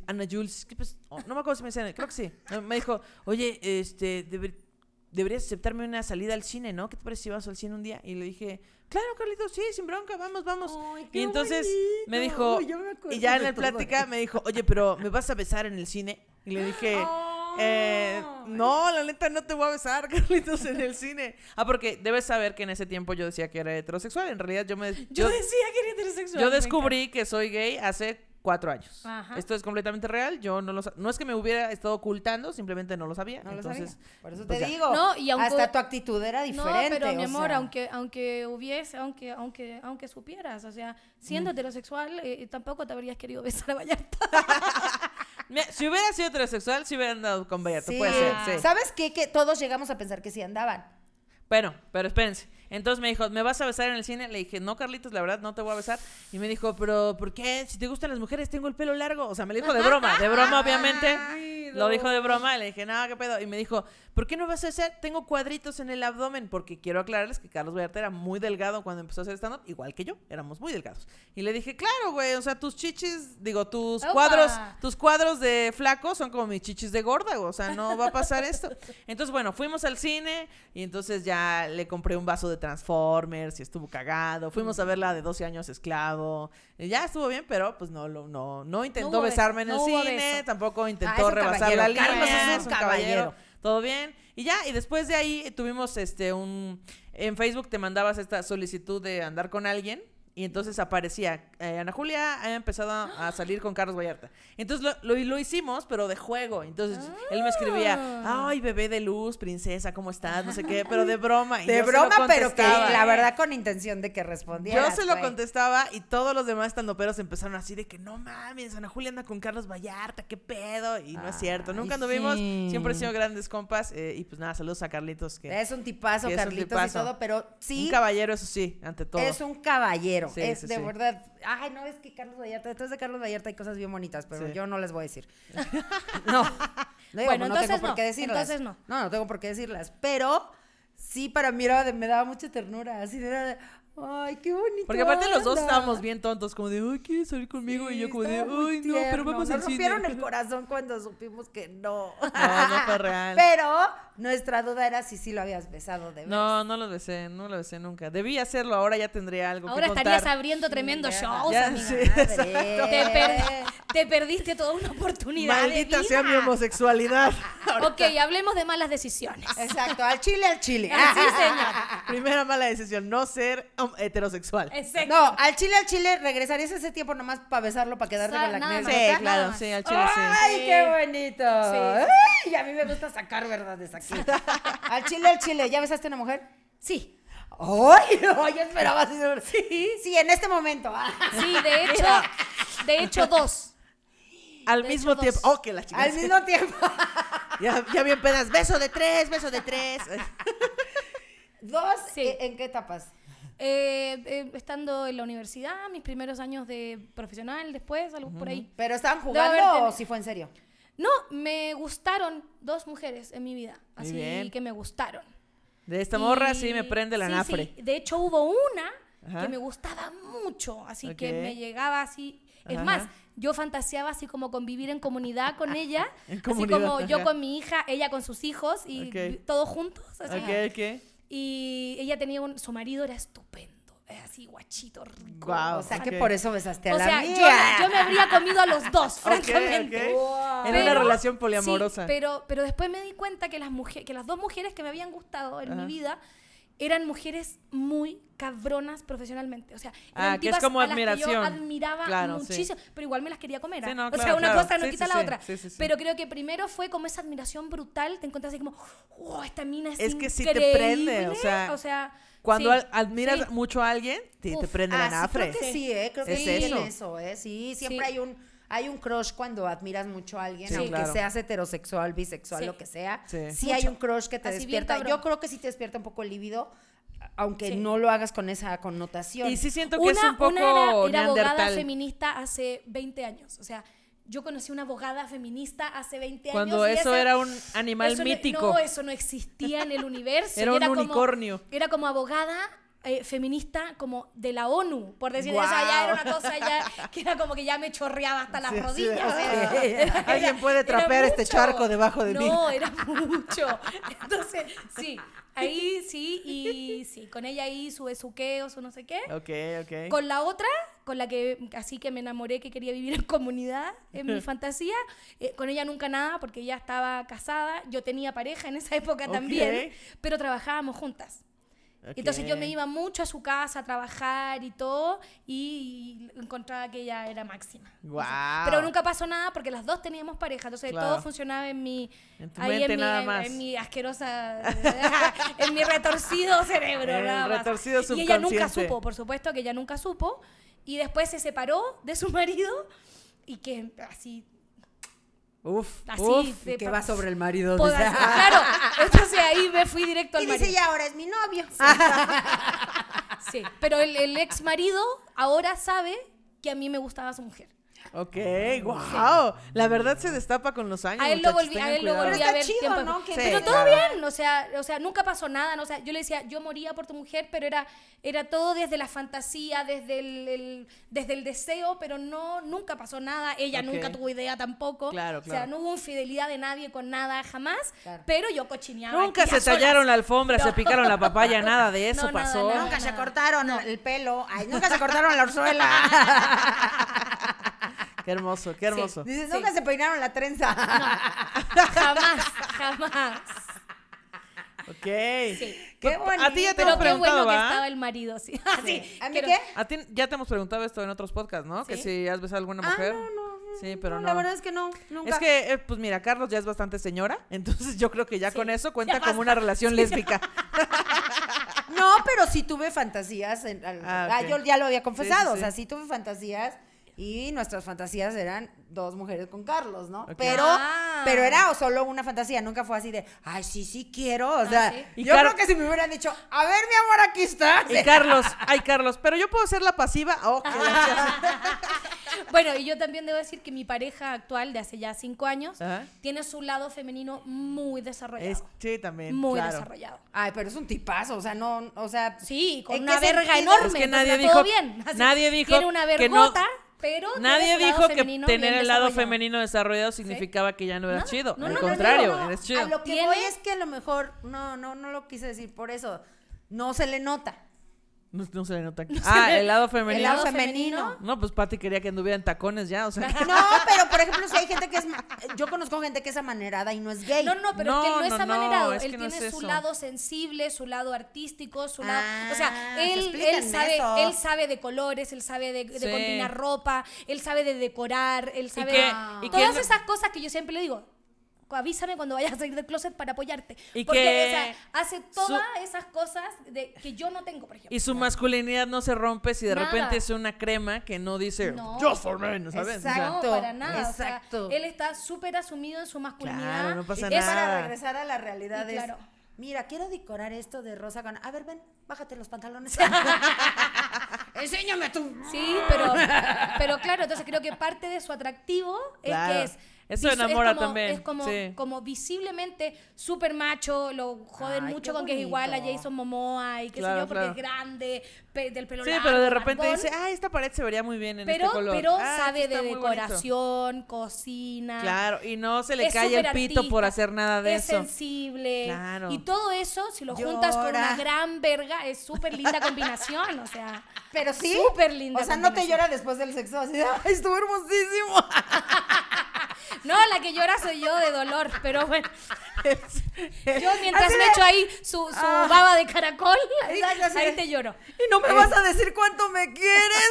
Ana Jules, ¿qué pasó? Oh, no me acuerdo si me decían, creo que sí. Me dijo, oye, este, deberías aceptarme una salida al cine, ¿no? ¿Qué te parece si vas al cine un día? Y le dije, claro, Carlitos, sí, sin bronca, vamos, vamos. y entonces me dijo, y ya en la plática me dijo, oye, pero ¿me vas a besar en el cine? Y le dije... Eh, no, la neta no te voy a besar, Carlitos, en el cine. Ah, porque debes saber que en ese tiempo yo decía que era heterosexual. En realidad yo me... Yo, decía que era heterosexual. Yo descubrí que soy gay hace cuatro años. Esto es completamente real. Yo no lo No es que me hubiera estado ocultando, simplemente no lo sabía. Por eso te pues digo. No, y aunque, hasta tu actitud era diferente. No, pero mi amor, aunque, aunque hubiese, aunque, aunque, aunque supieras, o sea, siendo mm. heterosexual, eh, tampoco te habrías querido besar a Vallarta. si hubiera sido heterosexual, si hubiera andado con Bellato, puede ser. ¿Sabes qué? Que todos llegamos a pensar que sí andaban. Bueno, pero espérense. Entonces me dijo, ¿me vas a besar en el cine? Le dije, no, Carlitos, la verdad no te voy a besar. Y me dijo, ¿pero por qué? Si te gustan las mujeres, tengo el pelo largo. O sea, me lo dijo de broma, de broma, obviamente. Lo dijo de broma. le dije, no, qué pedo. Y me dijo, ¿por qué no vas a hacer? Tengo cuadritos en el abdomen. Porque quiero aclararles que Carlos Vallarta era muy delgado cuando empezó a hacer stand-up, igual que yo. Éramos muy delgados. Y le dije, claro, güey, o sea, tus chichis, digo, tus cuadros, tus cuadros de flaco son como mis chichis de gorda, o sea, no va a pasar esto. Entonces, bueno, fuimos al cine y entonces ya le compré un vaso de Transformers y estuvo cagado. Fuimos a verla de 12 años esclavo. ya estuvo bien, pero pues no lo, no, no intentó besarme en el cine, tampoco ah, intentó rebasar la línea. Todo bien. Y ya, y después de ahí tuvimos este un en Facebook te mandabas esta solicitud de andar con alguien y entonces aparecía, eh, Ana Julia ha empezado a salir con Carlos Vallarta. Entonces lo, hicimos, pero de juego. Entonces él me escribía, ah. ay, bebé de luz, princesa, ¿cómo estás? No sé qué, pero de broma. Y de broma, pero que la verdad con intención de que respondiera. Yo se lo contestaba y todos los demás peros empezaron así de que, no mames, Ana Julia anda con Carlos Vallarta, qué pedo. Y no es cierto, nunca nos vimos, siempre he sido grandes compas. Eh, y pues nada, saludos a Carlitos. Que, es un tipazo, Carlitos y todo, pero sí. Un caballero, eso sí, ante todo. Es un caballero es de verdad. Ay, no, es que Carlos Vallarta, detrás de Carlos Vallarta hay cosas bien bonitas, pero yo no les voy a decir. no. no bueno, no tengo por qué decirlas. Entonces no. No, no tengo por qué decirlas. Pero sí, para mí era me daba mucha ternura. Así era de, Ay, qué bonito. Porque aparte los dos estábamos bien tontos, como de, uy, ¿quieres salir conmigo? y yo como de, uy, no, pero vamos a al cine. Nos rompieron el corazón cuando supimos que no. No, no fue real. Pero nuestra duda era si sí lo habías besado de vez. No, no lo besé, no lo besé nunca. Debí hacerlo, ahora ya tendría algo ahora que contar. estarías abriendo tremendo shows, ya, te, perdiste toda una oportunidad Maldita sea mi homosexualidad. ok, hablemos de malas decisiones. Exacto, al chile, al chile. señor. Primera mala decisión, no ser heterosexual. No, al chile, al chile, regresarías ese tiempo nomás para besarlo, para quedarte con la acné. Sí, claro, sí, al chile, sí. ¡Ay, qué bonito! y a mí me gusta sacar verdad de al chile, al chile. ¿Ya besaste a una mujer? Sí. ¡Ay! yo esperaba así. Sí, sí, en este momento. Sí, de hecho, de hecho, dos. Al mismo tiempo. Oh, que la Al mismo tiempo. ya, ya bien pedas. Beso de tres, beso de tres. ¿Dos? Sí. ¿E, ¿En qué etapas? Eh, eh, estando en la universidad, mis primeros años de profesional, después, algo por ahí. ¿Pero estaban jugando o si fue en serio? No, me gustaron dos mujeres en mi vida, así que me gustaron. De esta morra sí me prende la nafre. Sí. De hecho hubo una que me gustaba mucho, así que me llegaba así. Es más, yo fantaseaba así como convivir en comunidad con ella, así como yo con mi hija, ella con sus hijos y todos juntos. Así. qué? y ella tenía un, su marido era estupendo es eh, así guachito rico. o sea, que por eso besaste a la sea, mía. Yo, yo, me habría comido a los dos, francamente. en una relación poliamorosa. Sí, pero, pero después me di cuenta que las, que las dos mujeres que me habían gustado en mi vida eran mujeres muy cabronas profesionalmente. O sea, eran ah, que es como admiración. yo admiraba muchísimo, pero igual me las quería comer. o sea, una cosa no quita la otra. Pero creo que primero fue como esa admiración brutal. Te encuentras así como, wow, oh, esta mina es, es increíble. que sí te prende. o sea cuando admiras mucho a alguien, te, prende la ah, creo que sí, ¿eh? Creo que es eso. ¿eh? Sí, siempre hay un hay un crush cuando admiras mucho a alguien, aunque seas heterosexual, bisexual, lo que sea. Sí, hay un crush que te despierta. Yo creo que sí te despierta un poco el libido, aunque no lo hagas con esa connotación. Y sí siento que es un poco una era, era abogada feminista hace 20 años, o sea, yo conocí una abogada feminista hace 20 años. Cuando eso era un animal e-, mítico. No, eso no existía en el universo. era un unicornio. era como abogada eh, feminista como de la ONU, por decir ya era una cosa que era como que ya me chorreaba hasta las rodillas. Alguien puede trapear este charco debajo de mí. No, era mucho. Entonces, sí, ahí sí, y sí, con ella ahí su o su no sé qué. Ok, ok. Con la otra, con la que así que me enamoré, que quería vivir en comunidad, en mi fantasía. Eh, con ella nunca nada, porque ella estaba casada, yo tenía pareja en esa época también, pero trabajábamos juntas. Entonces yo me iba mucho a su casa a trabajar y todo y encontraba que ella era máxima. pero nunca pasó nada porque las dos teníamos pareja, entonces todo funcionaba en mi en tu en, nada más. En, mi asquerosa en mi retorcido cerebro, nada más. Y ella nunca supo, por supuesto que ella nunca supo y después se separó de su marido y que así Uf, uf, va sobre el marido. Claro, ah. entonces ahí me fui directo al y dice, ya, ahora es mi novio. Sí, pero el, el, ex marido ahora sabe que a mí me gustaba su mujer. Ok, wow. La verdad se destapa con los años. A él lo volví, a, ver. pero todo bien, o sea, o sea, nunca pasó nada. ¿no? yo le decía, yo moría por tu mujer, pero era, era todo desde la fantasía, desde el, desde el deseo, pero no, nunca pasó nada. Ella nunca tuvo idea tampoco. Claro, claro. O sea, no hubo infidelidad de nadie con nada jamás, pero yo cochineaba. Nunca se tallaron la alfombra, se picaron la papaya, nada de eso pasó. nunca se cortaron el pelo, nunca se cortaron la orzuela. Qué hermoso, qué hermoso. Dices, nunca se peinaron la trenza. jamás, jamás. Ok. Sí. Qué bueno? Pues, a ti ya te Pero hemos qué bueno que estaba el marido, sí. ¿A mí ah, qué? A ti ya te hemos preguntado esto en otros podcasts, ¿no? Que si has besado a alguna ah, mujer. no, no. Sí, pero no, La verdad es que no, nunca. Es que, eh, pues mira, Carlos ya es bastante señora, entonces yo creo que ya con eso cuenta como una relación lésbica. No. pero sí tuve fantasías. Ah, yo ya lo había confesado, o sea, sí tuve fantasías y nuestras fantasías eran dos mujeres con Carlos, ¿no? Pero, ah. pero era solo una fantasía, nunca fue así de, ay, sí, sí quiero. O ah, sea, yo creo que si me hubieran dicho, a ver, mi amor, aquí está. Y Carlos, ay, Carlos, pero yo puedo ser la pasiva. bueno, y yo también debo decir que mi pareja actual de hace ya cinco años tiene su lado femenino muy desarrollado. sí, también. Muy desarrollado. Ay, pero es un tipazo, o sea, no, o sea. Sí, con una verga enorme. Es que nadie dijo, bien. nadie dijo. Tiene una vergota nadie dijo que tener el lado femenino desarrollado significaba que ya no era chido. Al contrario, eres chido. lo que voy es que a lo mejor no, no, no lo quise decir por eso. No se le nota. No, se nota. ah, el lado femenino. El lado femenino. No, pues Patti quería que anduviera en tacones ya, o sea. No, pero por ejemplo, si hay gente que es. Yo conozco gente que es amanerada y no es gay. No, no, pero es que él no es amanerado. él tiene su lado sensible, su lado artístico, su lado. O sea, ah, él, él sabe, él sabe de colores, él sabe de, de ropa, él sabe de decorar, él sabe. ¿Y Todas esas cosas que yo siempre le digo, avísame cuando vayas a salir del closet para apoyarte. Y Porque, o sea, hace todas esas cosas de, que yo no tengo, por ejemplo. Y su masculinidad no se rompe si de repente es una crema que no dice yo just for men, ¿sabes? Exacto. para nada. él está súper asumido en su masculinidad. Claro, no pasa es para regresar a la realidad. Mira, quiero decorar esto de rosa con... A ver, ven, bájate los pantalones. Enséñame tú. Sí, pero, claro, entonces creo que parte de su atractivo es que es eso enamora también. Es como, como visiblemente súper macho, lo joden mucho con que es igual a Jason Momoa y que sé porque es grande, del pelo sí, Sí, pero de repente dice, ah, esta pared se vería muy bien en este color. Pero ah, sabe de decoración, cocina. Claro, y no se le cae el pito por hacer nada de eso. Es sensible. Claro. Y todo eso, si lo juntas con una gran verga, es súper linda combinación, o sea. Pero sí. Súper linda. O sea, no te llora después del sexo, así, de ¡ay, estuvo hermosísimo! No, la que llora soy yo de dolor, pero bueno. Yo mientras me echo ahí su, ah. baba de caracol, ahí te lloro. Y no me vas a decir cuánto me quieres.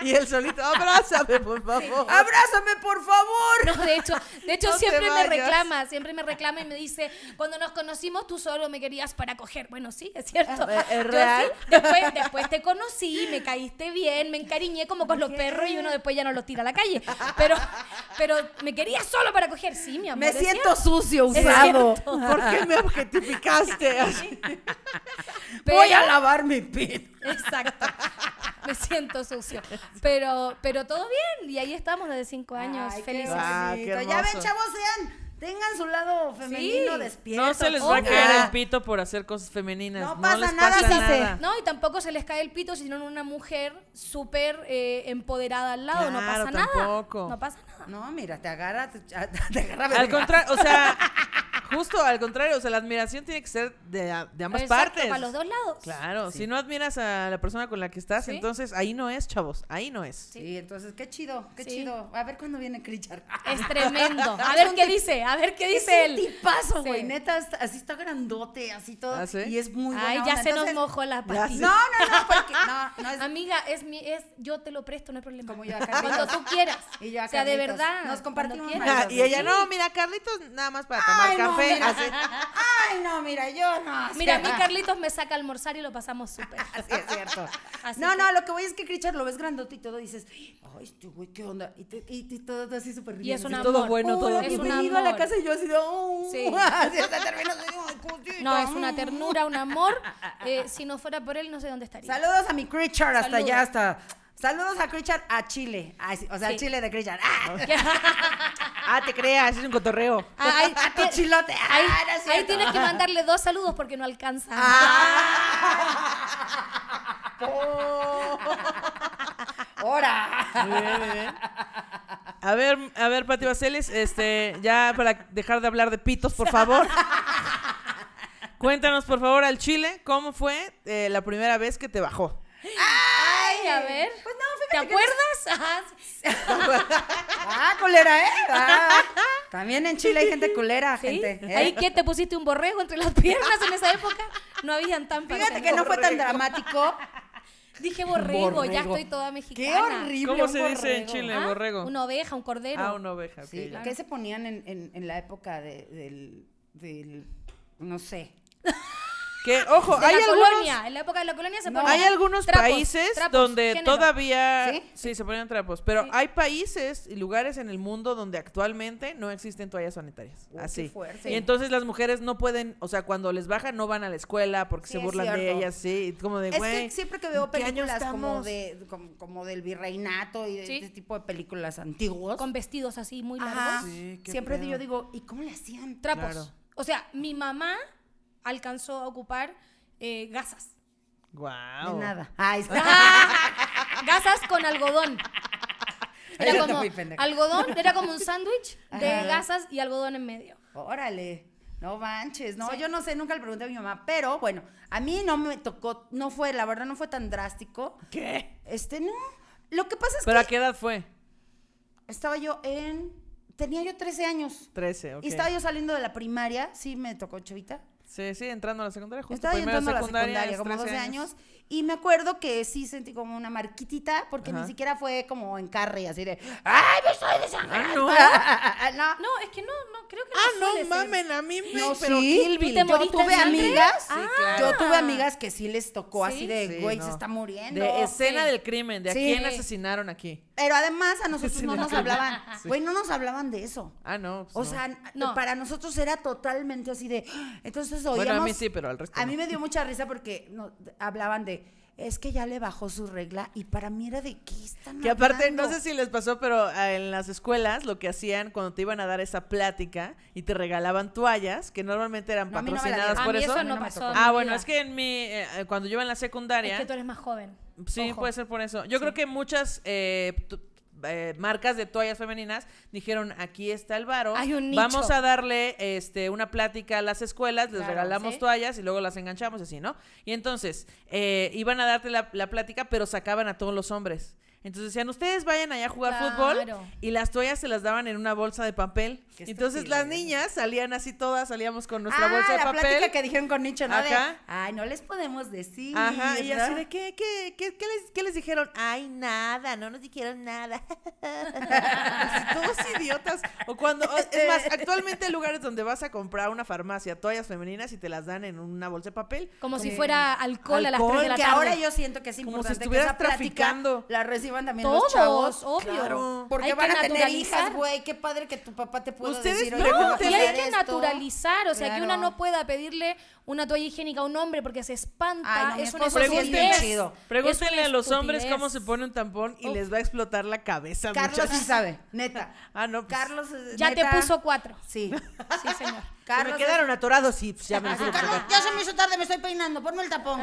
Y él solito, abrázame, por favor. Abrázame, por favor. No, de hecho, de hecho siempre me reclama, siempre me reclama y me dice, cuando nos conocimos tú solo me querías para coger. Bueno, sí, es cierto. Es, real. después, después te conocí, me caíste bien, me encariñé como con los perros y uno después ya no los tira a la calle. Pero, pero me querías solo para coger. Sí, mi amor. Me siento sucio, usado. ¿Por qué me objetificaste? Voy a lavar mi pin. Exacto. Me siento sucio. Pero, pero todo bien. Y ahí estamos desde cinco años, felices. Ah, ya ven, chavos, sean Tengan su lado femenino despierto. No se les va a caer el pito por hacer cosas femeninas. No, pasa, nada, pasa nada, No, y tampoco se les cae el pito si en una mujer súper eh, empoderada al lado. no pasa nada. No pasa nada. No, mira, te agarra. te agarra al contrario, o sea, justo al contrario, o sea, la admiración tiene que ser de, ambas partes. Para los dos lados. Claro, si no admiras a la persona con la que estás, entonces ahí no es, chavos, ahí no es. Sí, entonces qué chido, qué chido. A ver cuándo viene Crichar. Es tremendo. A ver qué dice, a ver qué dice él. un tipazo, güey, neta, así está grandote, así todo. ¿Ah, y es muy bueno. Ay, ya se nos mojó la patita. No, no, no, porque no, no Amiga, es mi es yo te lo presto, no hay problema. Como yo Cuando tú quieras. O sea, de verdad. Nos compartimos. Ah, y ella no, mira, Carlitos nada más para tomar café. Ay, no, mira, yo no. Mira, a mí Carlitos me saca a almorzar y lo pasamos súper. Así es cierto. no, no, lo que voy es que Richard lo ves grandote y todo dices, ay, este güey, ¿qué onda? Y, te, todo así súper rico. Y es un amor. todo bueno, todo es un amor. a la casa y yo así, oh, sí. No, es una ternura, un amor. Eh, si no fuera por él, no sé dónde estaría. Saludos a mi Richard, hasta allá, hasta... Saludos a Richard a Chile. o sea, Chile de Richard. ¡Ah! Ah, te creas, es un cotorreo. Ah, tu chilote. Ah, ahí, tiene tienes que mandarle dos saludos porque no alcanza. Ah. ¡Hora! Oh. A ver, a ver, Pati Baseles, este, ya para dejar de hablar de pitos, por favor. Cuéntanos, por favor, al Chile, ¿cómo fue eh, la primera vez que te bajó? Ay, a ver. Pues no, ¿Te acuerdas? ah, culera, ¿eh? Ah. también en Chile hay gente culera, gente. ¿eh? ¿Ahí qué? ¿Te pusiste un borrego entre las piernas en esa época? No habían tan Fíjate que no fue tan dramático. Dije borrego, ya estoy toda mexicana. Qué horrible. ¿Cómo se dice en Chile, borrego? Ah, una oveja, un cordero. Ah, una oveja. Sí, ¿Qué se ponían en, en, en la época de, del, del. No sé. Que, ojo, hay algunos, En la época de la colonia se ponían Hay algunos países donde todavía. ¿Sí? se ponían trapos. Pero hay países y lugares en el mundo donde actualmente no existen toallas sanitarias. así. Y entonces las mujeres no pueden. O sea, cuando les bajan, no van a la escuela porque se burlan de ellas, sí. Como siempre que veo películas como, de, como, del virreinato y de este tipo de películas antiguas. Con vestidos así muy largos. Siempre yo digo, ¿y cómo le hacían? Trapos. O sea, mi mamá alcanzó a ocupar eh, gasas. Guau De nada. está. Ah, gasas con algodón. Era como algodón, era como un sándwich de gasas y algodón en medio. Órale. No manches, no, yo no sé, nunca le pregunté a mi mamá, pero bueno, a mí no me tocó, no fue, la verdad no fue tan drástico. ¿Qué? Este, no, lo que pasa es que... ¿Pero a qué edad fue? Estaba yo en, tenía yo 13 años. 13, ok. Y estaba yo saliendo de la primaria, sí me tocó chavita, Sí, sí, entrando a la secundaria, justo Estaba entrando a la secundaria, como 12 años. Y me acuerdo que sí sentí como una marquitita, porque ni siquiera fue como en carre, así de, ah, ¡ay, me estoy desangrando! no. es que no, no, creo que no Ah, no, mamen, a mí me... No, pero sí, yo tuve amigas, ah. yo tuve amigas que sí les tocó así de, güey, se está muriendo. De escena del crimen, de a quién asesinaron aquí. Pero además a nosotros no nos hablaban, güey, no nos hablaban de eso. Ah, no. Pues o sea, para nosotros era totalmente así de, ah", entonces oíamos... Bueno, a mí sí, pero al resto A mí me dio mucha risa porque hablaban de es que ya le bajó su regla y para mí era de qué están Que aparte, no sé si les pasó, pero ah, en las escuelas lo que hacían cuando te iban a dar esa plática y te regalaban toallas, que normalmente eran patrocinadas por eso. no ah, bueno, es que en mi, eh, cuando yo iba en la secundaria... Es que tú eres más joven. Sí, puede ser por eso. Yo creo que muchas eh, eh, marcas de toallas femeninas dijeron, aquí está el varo, vamos a darle este, una plática a las escuelas, les regalamos toallas y luego las enganchamos así, ¿no? Y entonces, eh, iban a darte la, la plática, pero sacaban a todos los hombres. Entonces decían, ustedes vayan allá a jugar fútbol y las toallas se las daban en una bolsa de papel. Entonces las ¿eh? niñas salían así todas, salíamos con nuestra ah, bolsa de la papel. Plática que dijeron con Nicho, ¿no? Ay, no les podemos decir. Ajá, y así de, ¿qué, qué, qué, les, dijeron? Ay, nada, no nos dijeron nada. todos idiotas. O cuando, es más, actualmente hay lugares donde vas a comprar una farmacia toallas femeninas y te las dan en una bolsa de papel. Como, si eh, fuera alcohol, a las 3 de la tarde. que ahora yo siento que es Como si estuvieras traficando. La también Todos, los chavos. obvio. Porque van a tener hijas, güey. Qué padre que tu papá te pueda decir, no, y hay que naturalizar, o sea, que una no pueda pedirle una toalla higiénica a un hombre porque se espanta. es una Pregúntenle, chido. pregúntenle a los hombres cómo se pone un tampón y les va a explotar la cabeza. Carlos sí sabe, neta. Ah, no. Pues. Carlos, eh, ya te puso cuatro. Sí. Sí, señor. Carlos, me quedaron atorados y pues ya me Carlos, ya se me hizo tarde, me estoy peinando. Ponme el tapón.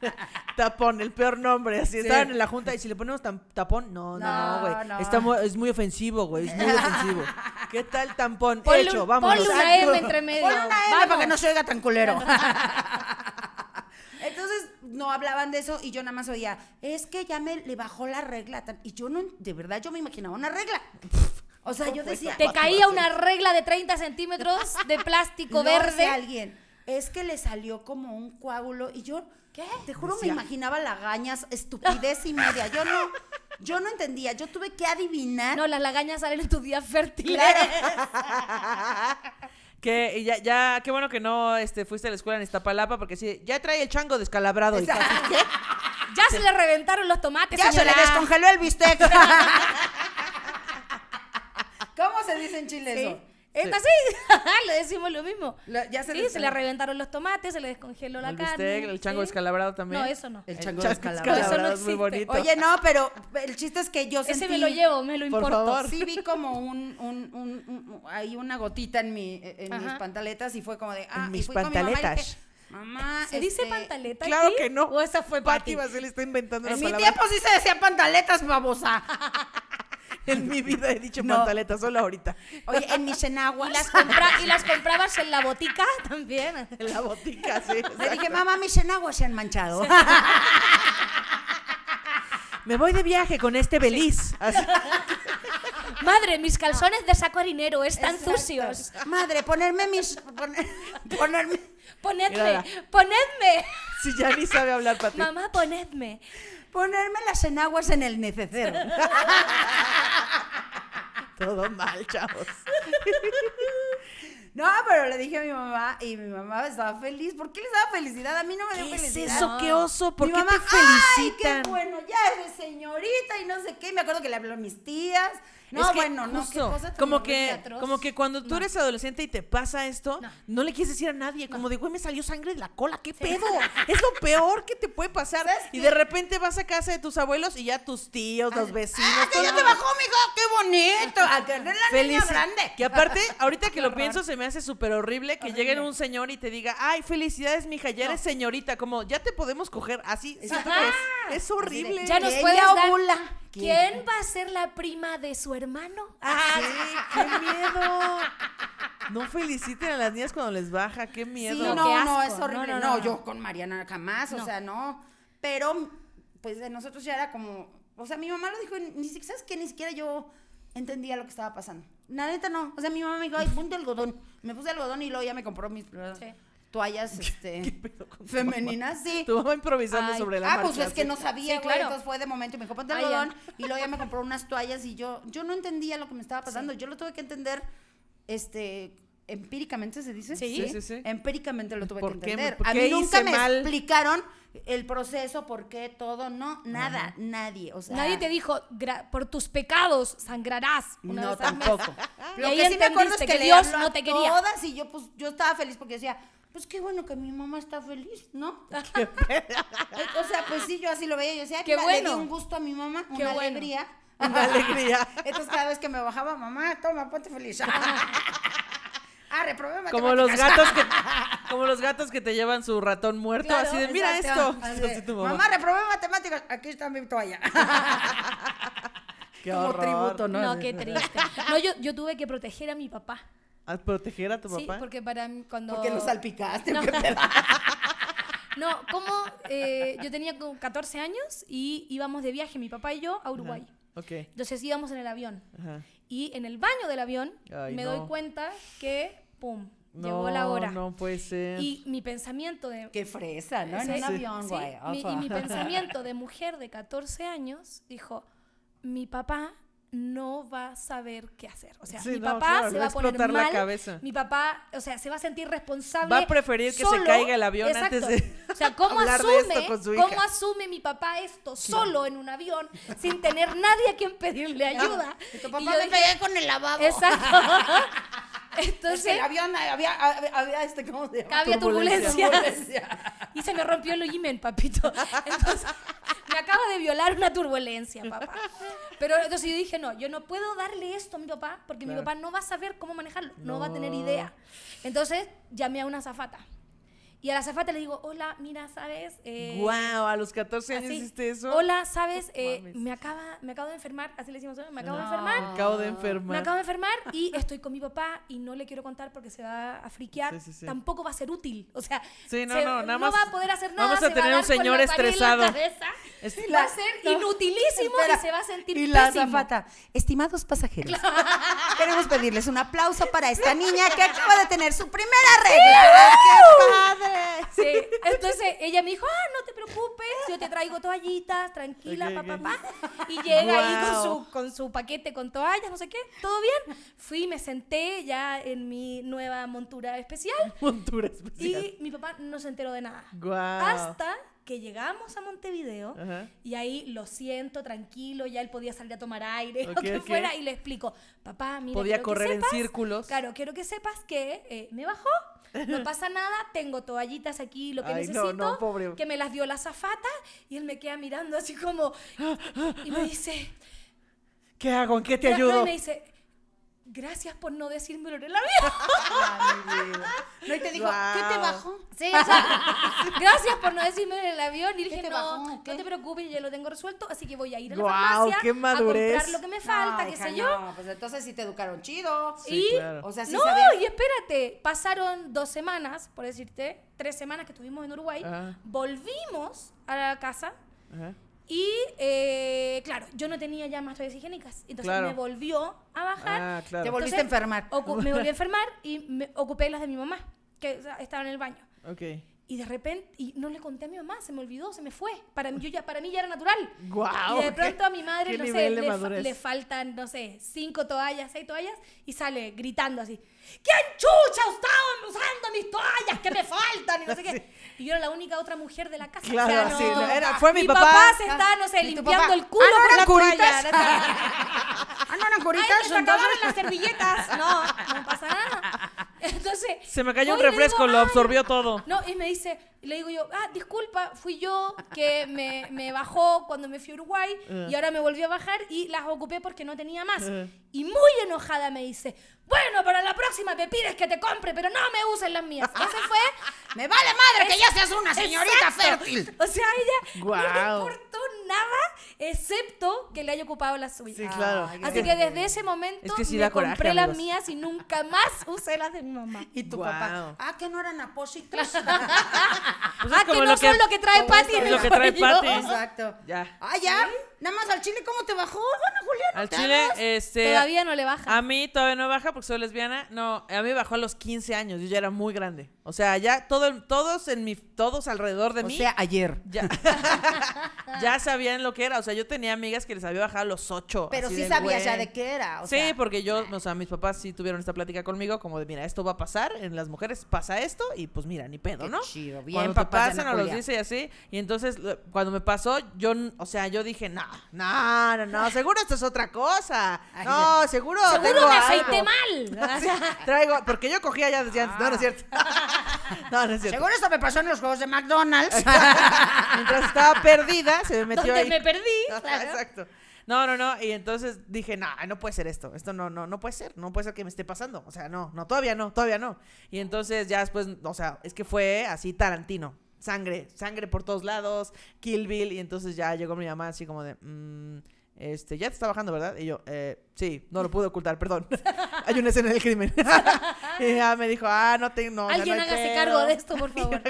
tapón, el peor nombre. Así estaban en la junta y si le ponemos tapón, no, no, no, güey. es muy ofensivo, güey. Es muy ofensivo. ¿Qué tal tampón? Hecho, Ponle una M entre medio. Ponle para que no se oiga tan culero. Entonces, no hablaban de eso y yo nada más oía, es que ya me le bajó la regla. Y yo no, de verdad, yo me imaginaba una regla. O sea, yo decía. Te caía una regla de 30 centímetros de plástico verde. Sé alguien. Es que le salió como un coágulo y yo ¿Qué? Te juro, me imaginaba lagañas, estupidez y media. Yo no, yo no entendía. Yo tuve que adivinar. No, las lagañas salen en tu día fértil. que ya, ya, qué bueno que no este, fuiste a la escuela en Iztapalapa, porque sí, ya trae el chango descalabrado. Ya se le reventaron los tomates. Ya se le descongeló el bistec. ¿Cómo se dice en Chile es así le decimos lo mismo. ya se sí, se le reventaron los tomates, se le descongeló la carne. Bistec, el chango escalabrado descalabrado también. No, eso no. El, chango, escalabrado descalabrado. Eso no es muy bonito. Oye, no, pero el chiste es que yo sentí... Ese me lo llevo, me lo importó. Sí vi como un, un, un, hay una gotita en, mi, en mis pantaletas y fue como de... Ah, mis y pantaletas. mi mamá ¿se dice este, pantaleta? Claro que no. O esa fue Pati. Pati se le está inventando en mi tiempo sí se decía pantaletas, babosa. en mi vida he dicho solo ahorita. Oye, en mis enaguas. ¿Y las, ¿Y las comprabas en la botica también? En la botica, sí. Le dije, mamá, mis enaguas se han manchado. Me voy de viaje con este beliz. Madre, mis calzones de saco harinero están sucios. Madre, ponerme mis. ponerme. Ponedme, ponedme. Si ya ni sabe hablar, ti. Mamá, ponedme ponerme las enaguas en el necesero. Todo mal, chavos. No, pero le dije a mi mamá y mi mamá estaba feliz. ¿Por qué les daba felicidad? A mí no me dio ¿Qué felicidad. Es eso, qué oso, ¿por qué mamá, te felicitan? Ay, qué bueno, ya es señorita y no sé qué. Me acuerdo que le habló mis tías no, bueno, no, como que Como que cuando tú eres adolescente y te pasa esto, no, le quieres decir a nadie, como de, güey, me salió sangre de la cola, ¿qué pedo? es lo peor que te puede pasar. Y de repente vas a casa de tus abuelos y ya tus tíos, los vecinos. ¡Ah, que ya te bajó, mijo! ¡Qué bonito! A ah, tener la feliz. grande. Que aparte, ahorita que lo pienso, se me hace súper horrible que llegue un señor y te diga, ¡Ay, felicidades, mija, ya eres señorita! Como, ya te podemos coger así. Es horrible. Ya nos puede ¿Quién va a ser la prima de su hermano. ¡Ah, ah sí! ¡Qué miedo! No feliciten a las niñas cuando les baja, qué miedo. no, no, es horrible. No, no, yo con Mariana jamás, o sea, no. Pero, pues de nosotros ya era como. O sea, mi mamá lo dijo, ni siquiera, que Ni siquiera yo entendía lo que estaba pasando. La neta no. O sea, mi mamá me dijo, ay, ponte algodón. Me puse algodón y luego ya me compró mis. Sí toallas este, femeninas, sí. Tu improvisando sobre la Ah, pues es pues, que no sabía, claro. entonces fue de momento y me dijo, ponte el algodón, y luego ya me compró unas toallas y yo, yo no entendía lo que me estaba pasando, yo lo tuve que entender, este, empíricamente se dice. Sí, sí, sí. Empíricamente lo tuve que entender. a mí nunca me explicaron el proceso, por qué, todo, no, nada, nadie. nadie te dijo, por tus pecados sangrarás. no, tampoco. Lo que sí me acuerdo es que, que Dios no te quería. Todas y yo, pues, yo estaba feliz porque decía, pues qué bueno que mi mamá está feliz, ¿no? o sea, pues sí, yo así lo veía, yo decía, qué bueno. le di un gusto a mi mamá, qué una alegría. Una alegría. Entonces cada vez que me bajaba, mamá, toma, ponte feliz. Ah, reprobé como los gatos que como los gatos que te llevan su ratón muerto así de mira esto mamá. reprobé matemáticas aquí está mi toalla qué como horror. tributo no no qué triste no yo, yo tuve que proteger a mi papá a proteger a tu papá. Sí, porque para cuando. Porque lo salpicaste. No, no como eh, yo tenía como 14 años y íbamos de viaje, mi papá y yo, a Uruguay. Ok. Entonces íbamos en el avión. Y en el baño del avión me doy cuenta que, pum, llegó la hora. No puede ser. Y mi pensamiento de. Qué fresa, ¿no? en un avión, sí, y mi pensamiento de mujer de 14 años dijo: Mi papá no va a saber qué hacer. O sea, mi papá se va a poner mal. La Mi papá, o sea, se va a sentir responsable. Va a preferir que se caiga el avión antes de. O sea, ¿cómo asume, ¿cómo asume mi papá esto solo en un avión sin tener nadie a quien pedirle ayuda? papá y yo me con el lavabo. Exacto. Entonces. el avión había, había, este, ¿cómo se llama? Había turbulencias. y se me rompió el oímen, papito. Entonces acaba de violar una turbulencia, papá. Pero entonces yo dije, no, yo no puedo darle esto a mi papá porque mi papá no va a saber cómo manejarlo, no, no va a tener idea. Entonces llamé a una zafata y a la zafata le digo, hola, mira, ¿sabes? Eh, wow, a los 14 años hiciste eso. Hola, ¿sabes? Eh, me, acaba, me acabo de enfermar, así le decimos, me acabo de enfermar. Me acabo de enfermar. Me acabo de enfermar y estoy con mi papá y no le quiero contar porque se va a friquear. Tampoco va a ser útil. O sea, no, no, nada más, va a poder hacer nada. Vamos a tener un señor estresado. va a ser inutilísimo y se va a sentir la zafata, estimados pasajeros, queremos pedirles un aplauso para esta niña que acaba de tener su primera regla. ¡Qué padre! Sí, entonces ella me dijo, ah, no te preocupes, yo te traigo toallitas, tranquila, papá, papá. Y llega ahí con su, con su paquete con toallas, no sé qué, todo bien. Fui, me senté ya en mi nueva montura especial. Montura especial. Y mi papá no se enteró de nada. Hasta que llegamos a Montevideo y ahí lo siento, tranquilo, ya él podía salir a tomar aire o que fuera y le explico, papá, mira, podía correr en círculos. Claro, quiero que sepas que eh, me bajó no pasa nada, tengo toallitas aquí, lo que necesito, que me las dio la zafata y él me queda mirando así como y me dice, ¿qué hago? ¿En qué te ayudo? Y me dice, gracias por no decirme en el avión. no, y te dijo, ¿qué te bajó? Sí, o sea, gracias por no decirme en el avión. Y dije, no, no te preocupes, ya lo tengo resuelto, así que voy a ir a la farmacia qué a comprar lo que me falta, qué sé yo. No, pues entonces sí te educaron chido. Sí, o sea, sí No, y espérate, pasaron dos semanas, por decirte, tres semanas que estuvimos en Uruguay, volvimos a la casa. Y eh, claro, yo no tenía ya más toallas higiénicas. Entonces me volvió a bajar. Ah, claro. Te volviste a enfermar. Me volví a enfermar y me ocupé las de mi mamá, que estaban estaba en el baño. Ok. Y de repente, y no le conté a mi mamá, se me olvidó, se me fue. Para mí, ya, para mí ya era natural. Wow, y de pronto a mi madre, no sé, le, faltan, no sé, cinco toallas, seis toallas, y sale gritando así, ¿quién chucha estaban usando mis toallas que me faltan? Y no sé qué. y yo era la única otra mujer de la casa. Claro, sí, era, fue mi, papá. mi papá. se ah. está, no sé, limpiando el ah, culo por con la curitas. Toalla, ah, no curitas. Ay, se las servilletas. No, no pasa nada. Entonces... Se me cayó un refresco, lo absorbió todo. No, y me dice, y le digo yo, ah, disculpa, fui yo que me, bajó cuando me fui a Uruguay y eh. ahora me volvió a bajar y las ocupé porque no tenía más. Eh. Y muy enojada me dice, bueno, para la próxima te pides que te compre, pero no me usen las mías. Eso fue. me vale madre que ya seas una señorita fértil. O sea, ella no le importó nada excepto que le haya ocupado las suyas Sí, claro. Así que desde ese momento compré las mías y nunca más usé las de mi mamá. Y tu papá. Ah, que no eran apósitos. Pues ah, que lo que, trae Pati. Lo, que trae Pati. Exacto. Ya. Ah, ya. Nada más al chile, ¿cómo te bajó? Bueno, Julián. Al chile, este. Todavía no le baja. A mí todavía no baja porque soy lesbiana. No, a mí bajó a los 15 años. Yo ya era muy grande. O sea, ya todo, todos en mi, todos alrededor de mí. O sea, ayer. Ya, ya sabían lo que era. O sea, yo tenía amigas que les había bajado a los 8. Pero sí sabías ya de qué era. sí, porque yo, o sea, mis papás sí tuvieron esta plática conmigo, como de, mira, esto va a pasar, en las mujeres pasa esto, y pues mira, ni pedo, qué ¿no? Chido, bien cuando te nos los dice y así. Y entonces, cuando me pasó, yo, o sea, yo dije, no, no, no, no, seguro esto es otra cosa. No, seguro. Seguro me aceite mal. traigo, porque yo cogía ya desde antes. No, no es cierto. Ah. No, no es cierto. Seguro esto me pasó en los juegos de McDonald's. Mientras estaba perdida, se me metió Donde me perdí. Exacto. No, no, no. Y entonces dije, no, no puede ser esto. Esto no, no, no puede ser. No puede ser que me esté pasando. O sea, no, no, todavía no, todavía no. Y entonces ya después, o sea, es que fue así Tarantino. Sangre, sangre por todos lados, Kill Bill. Y entonces ya llegó mi mamá así como de, mm, este, ya te está bajando, ¿verdad? Y yo, eh, sí, no lo pude ocultar, perdón. Hay una escena del crimen. y ya me dijo, ah, no tengo. Alguien hágase cargo de esto, por favor.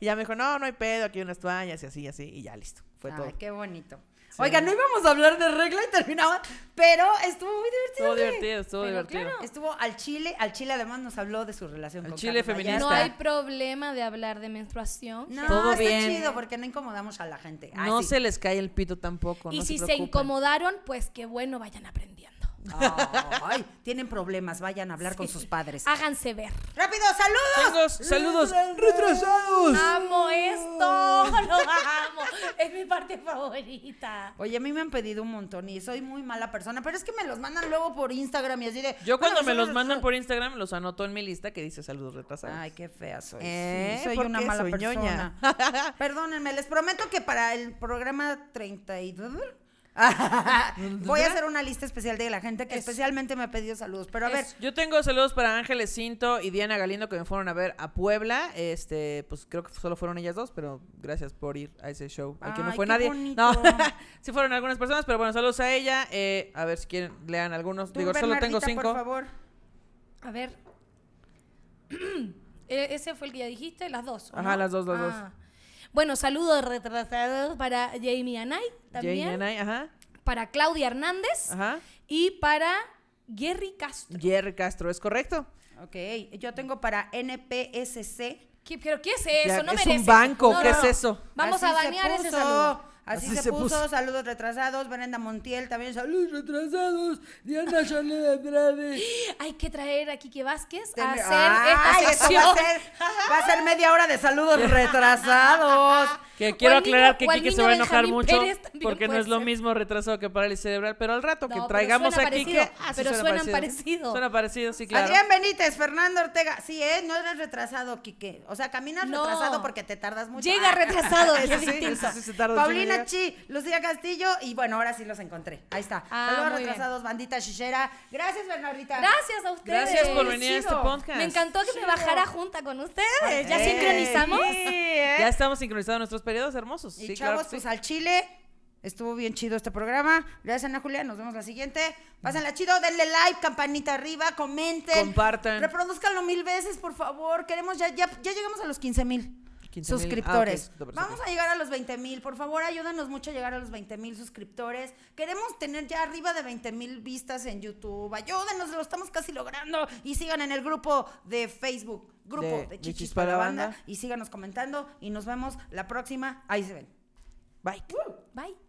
y, ya me dijo, no, no hay pedo, aquí hay unas toallas y así, así, y ya listo. Fue Ay, qué bonito. Oiga, no íbamos a hablar de regla y terminaba, pero estuvo muy divertido. Estuvo divertido, estuvo divertido. estuvo al Chile, al Chile además nos habló de su relación al con Chile feminista. No hay problema de hablar de menstruación. No, está chido porque no incomodamos a la gente. no se les cae el pito tampoco. Y si se, se incomodaron, pues qué bueno, vayan aprendiendo. Oh, ay, tienen problemas, vayan a hablar con sus padres. Háganse ver. ¡Rápido, saludos! saludos! saludos retrasados. Amo esto, lo amo. Es mi parte favorita. Oye, a mí me han pedido un montón y soy muy mala persona, pero es que me los mandan luego por Instagram y así de... Yo cuando me los mandan por Instagram los anoto en mi lista que dice saludos retrasados. Ay, qué fea soy. Eh, soy una mala persona. Perdónenme, les prometo que para el programa 32 Voy a hacer una lista especial de la gente que especialmente me ha pedido saludos. Pero a ver. Yo tengo saludos para Ángeles Cinto y Diana Galindo que me fueron a ver a Puebla. Este, pues creo que solo fueron ellas dos, pero gracias por ir a ese show. Al que no fue nadie. No, sí fueron algunas personas, pero bueno, saludos a ella. Eh, a ver si quieren, lean algunos. Digo, solo tengo cinco. Por favor. A ver. E, ¿Ese fue el que ya dijiste? Las dos. Ajá, las dos, las dos. Ah. Bueno, saludos retrasados para Jamie Anay también. Jamie Anay, ajá. Para Claudia Hernández. Ajá. Y para Jerry Castro. Jerry Castro, ¿es correcto? Ok, yo tengo para NPSC. ¿Qué, es eso? no es un banco, ¿qué es eso? Vamos a banear ese saludo. Así, se, puso. Saludos retrasados. Brenda Montiel también. Saludos retrasados. Diana Chanel Andrade. Hay que traer a Quique Vázquez hacer esta sesión Va a ser, media hora de saludos retrasados. Que quiero aclarar que Kike se va a enojar mucho porque no es lo mismo retrasado que parálisis cerebral, pero al rato que traigamos a Kike. Ah, pero suenan parecido. parecido. Suena parecido, sí, claro. Adrián Benítez, Fernando Ortega. Sí, ¿eh? No eres retrasado, Kike. O sea, caminas retrasado porque te tardas mucho. Llega retrasado, es Lucía Castillo. Y bueno, ahora sí los encontré. Ahí está. Ah, Saludos retrasados, bandita chichera. Gracias, Bernardita. Gracias a ustedes. Gracias por venir a este podcast. Me encantó que me bajara junta con ustedes. ¿Ya sincronizamos? ¿eh? Ya estamos sincronizados nuestros periodos hermosos. Y chavos, pues al chile. Estuvo bien chido este programa. Gracias, Ana Julia. Nos vemos la siguiente. Pásenla chido, denle like, campanita arriba, comenten. Compartan. Reproduzcanlo mil veces, por favor. Queremos ya, ya, ya llegamos a los 15 mil. Ah, suscriptores. Vamos a llegar a los 20 mil. Por favor, ayúdanos mucho a llegar a los 20 mil suscriptores. Queremos tener ya arriba de 20 mil vistas en YouTube. Ayúdenos, lo estamos casi logrando. Y sigan en el grupo de Facebook, grupo de, Chichis, para la banda. Y síganos comentando. Y nos vemos la próxima. Ahí se ven. Bye. bye.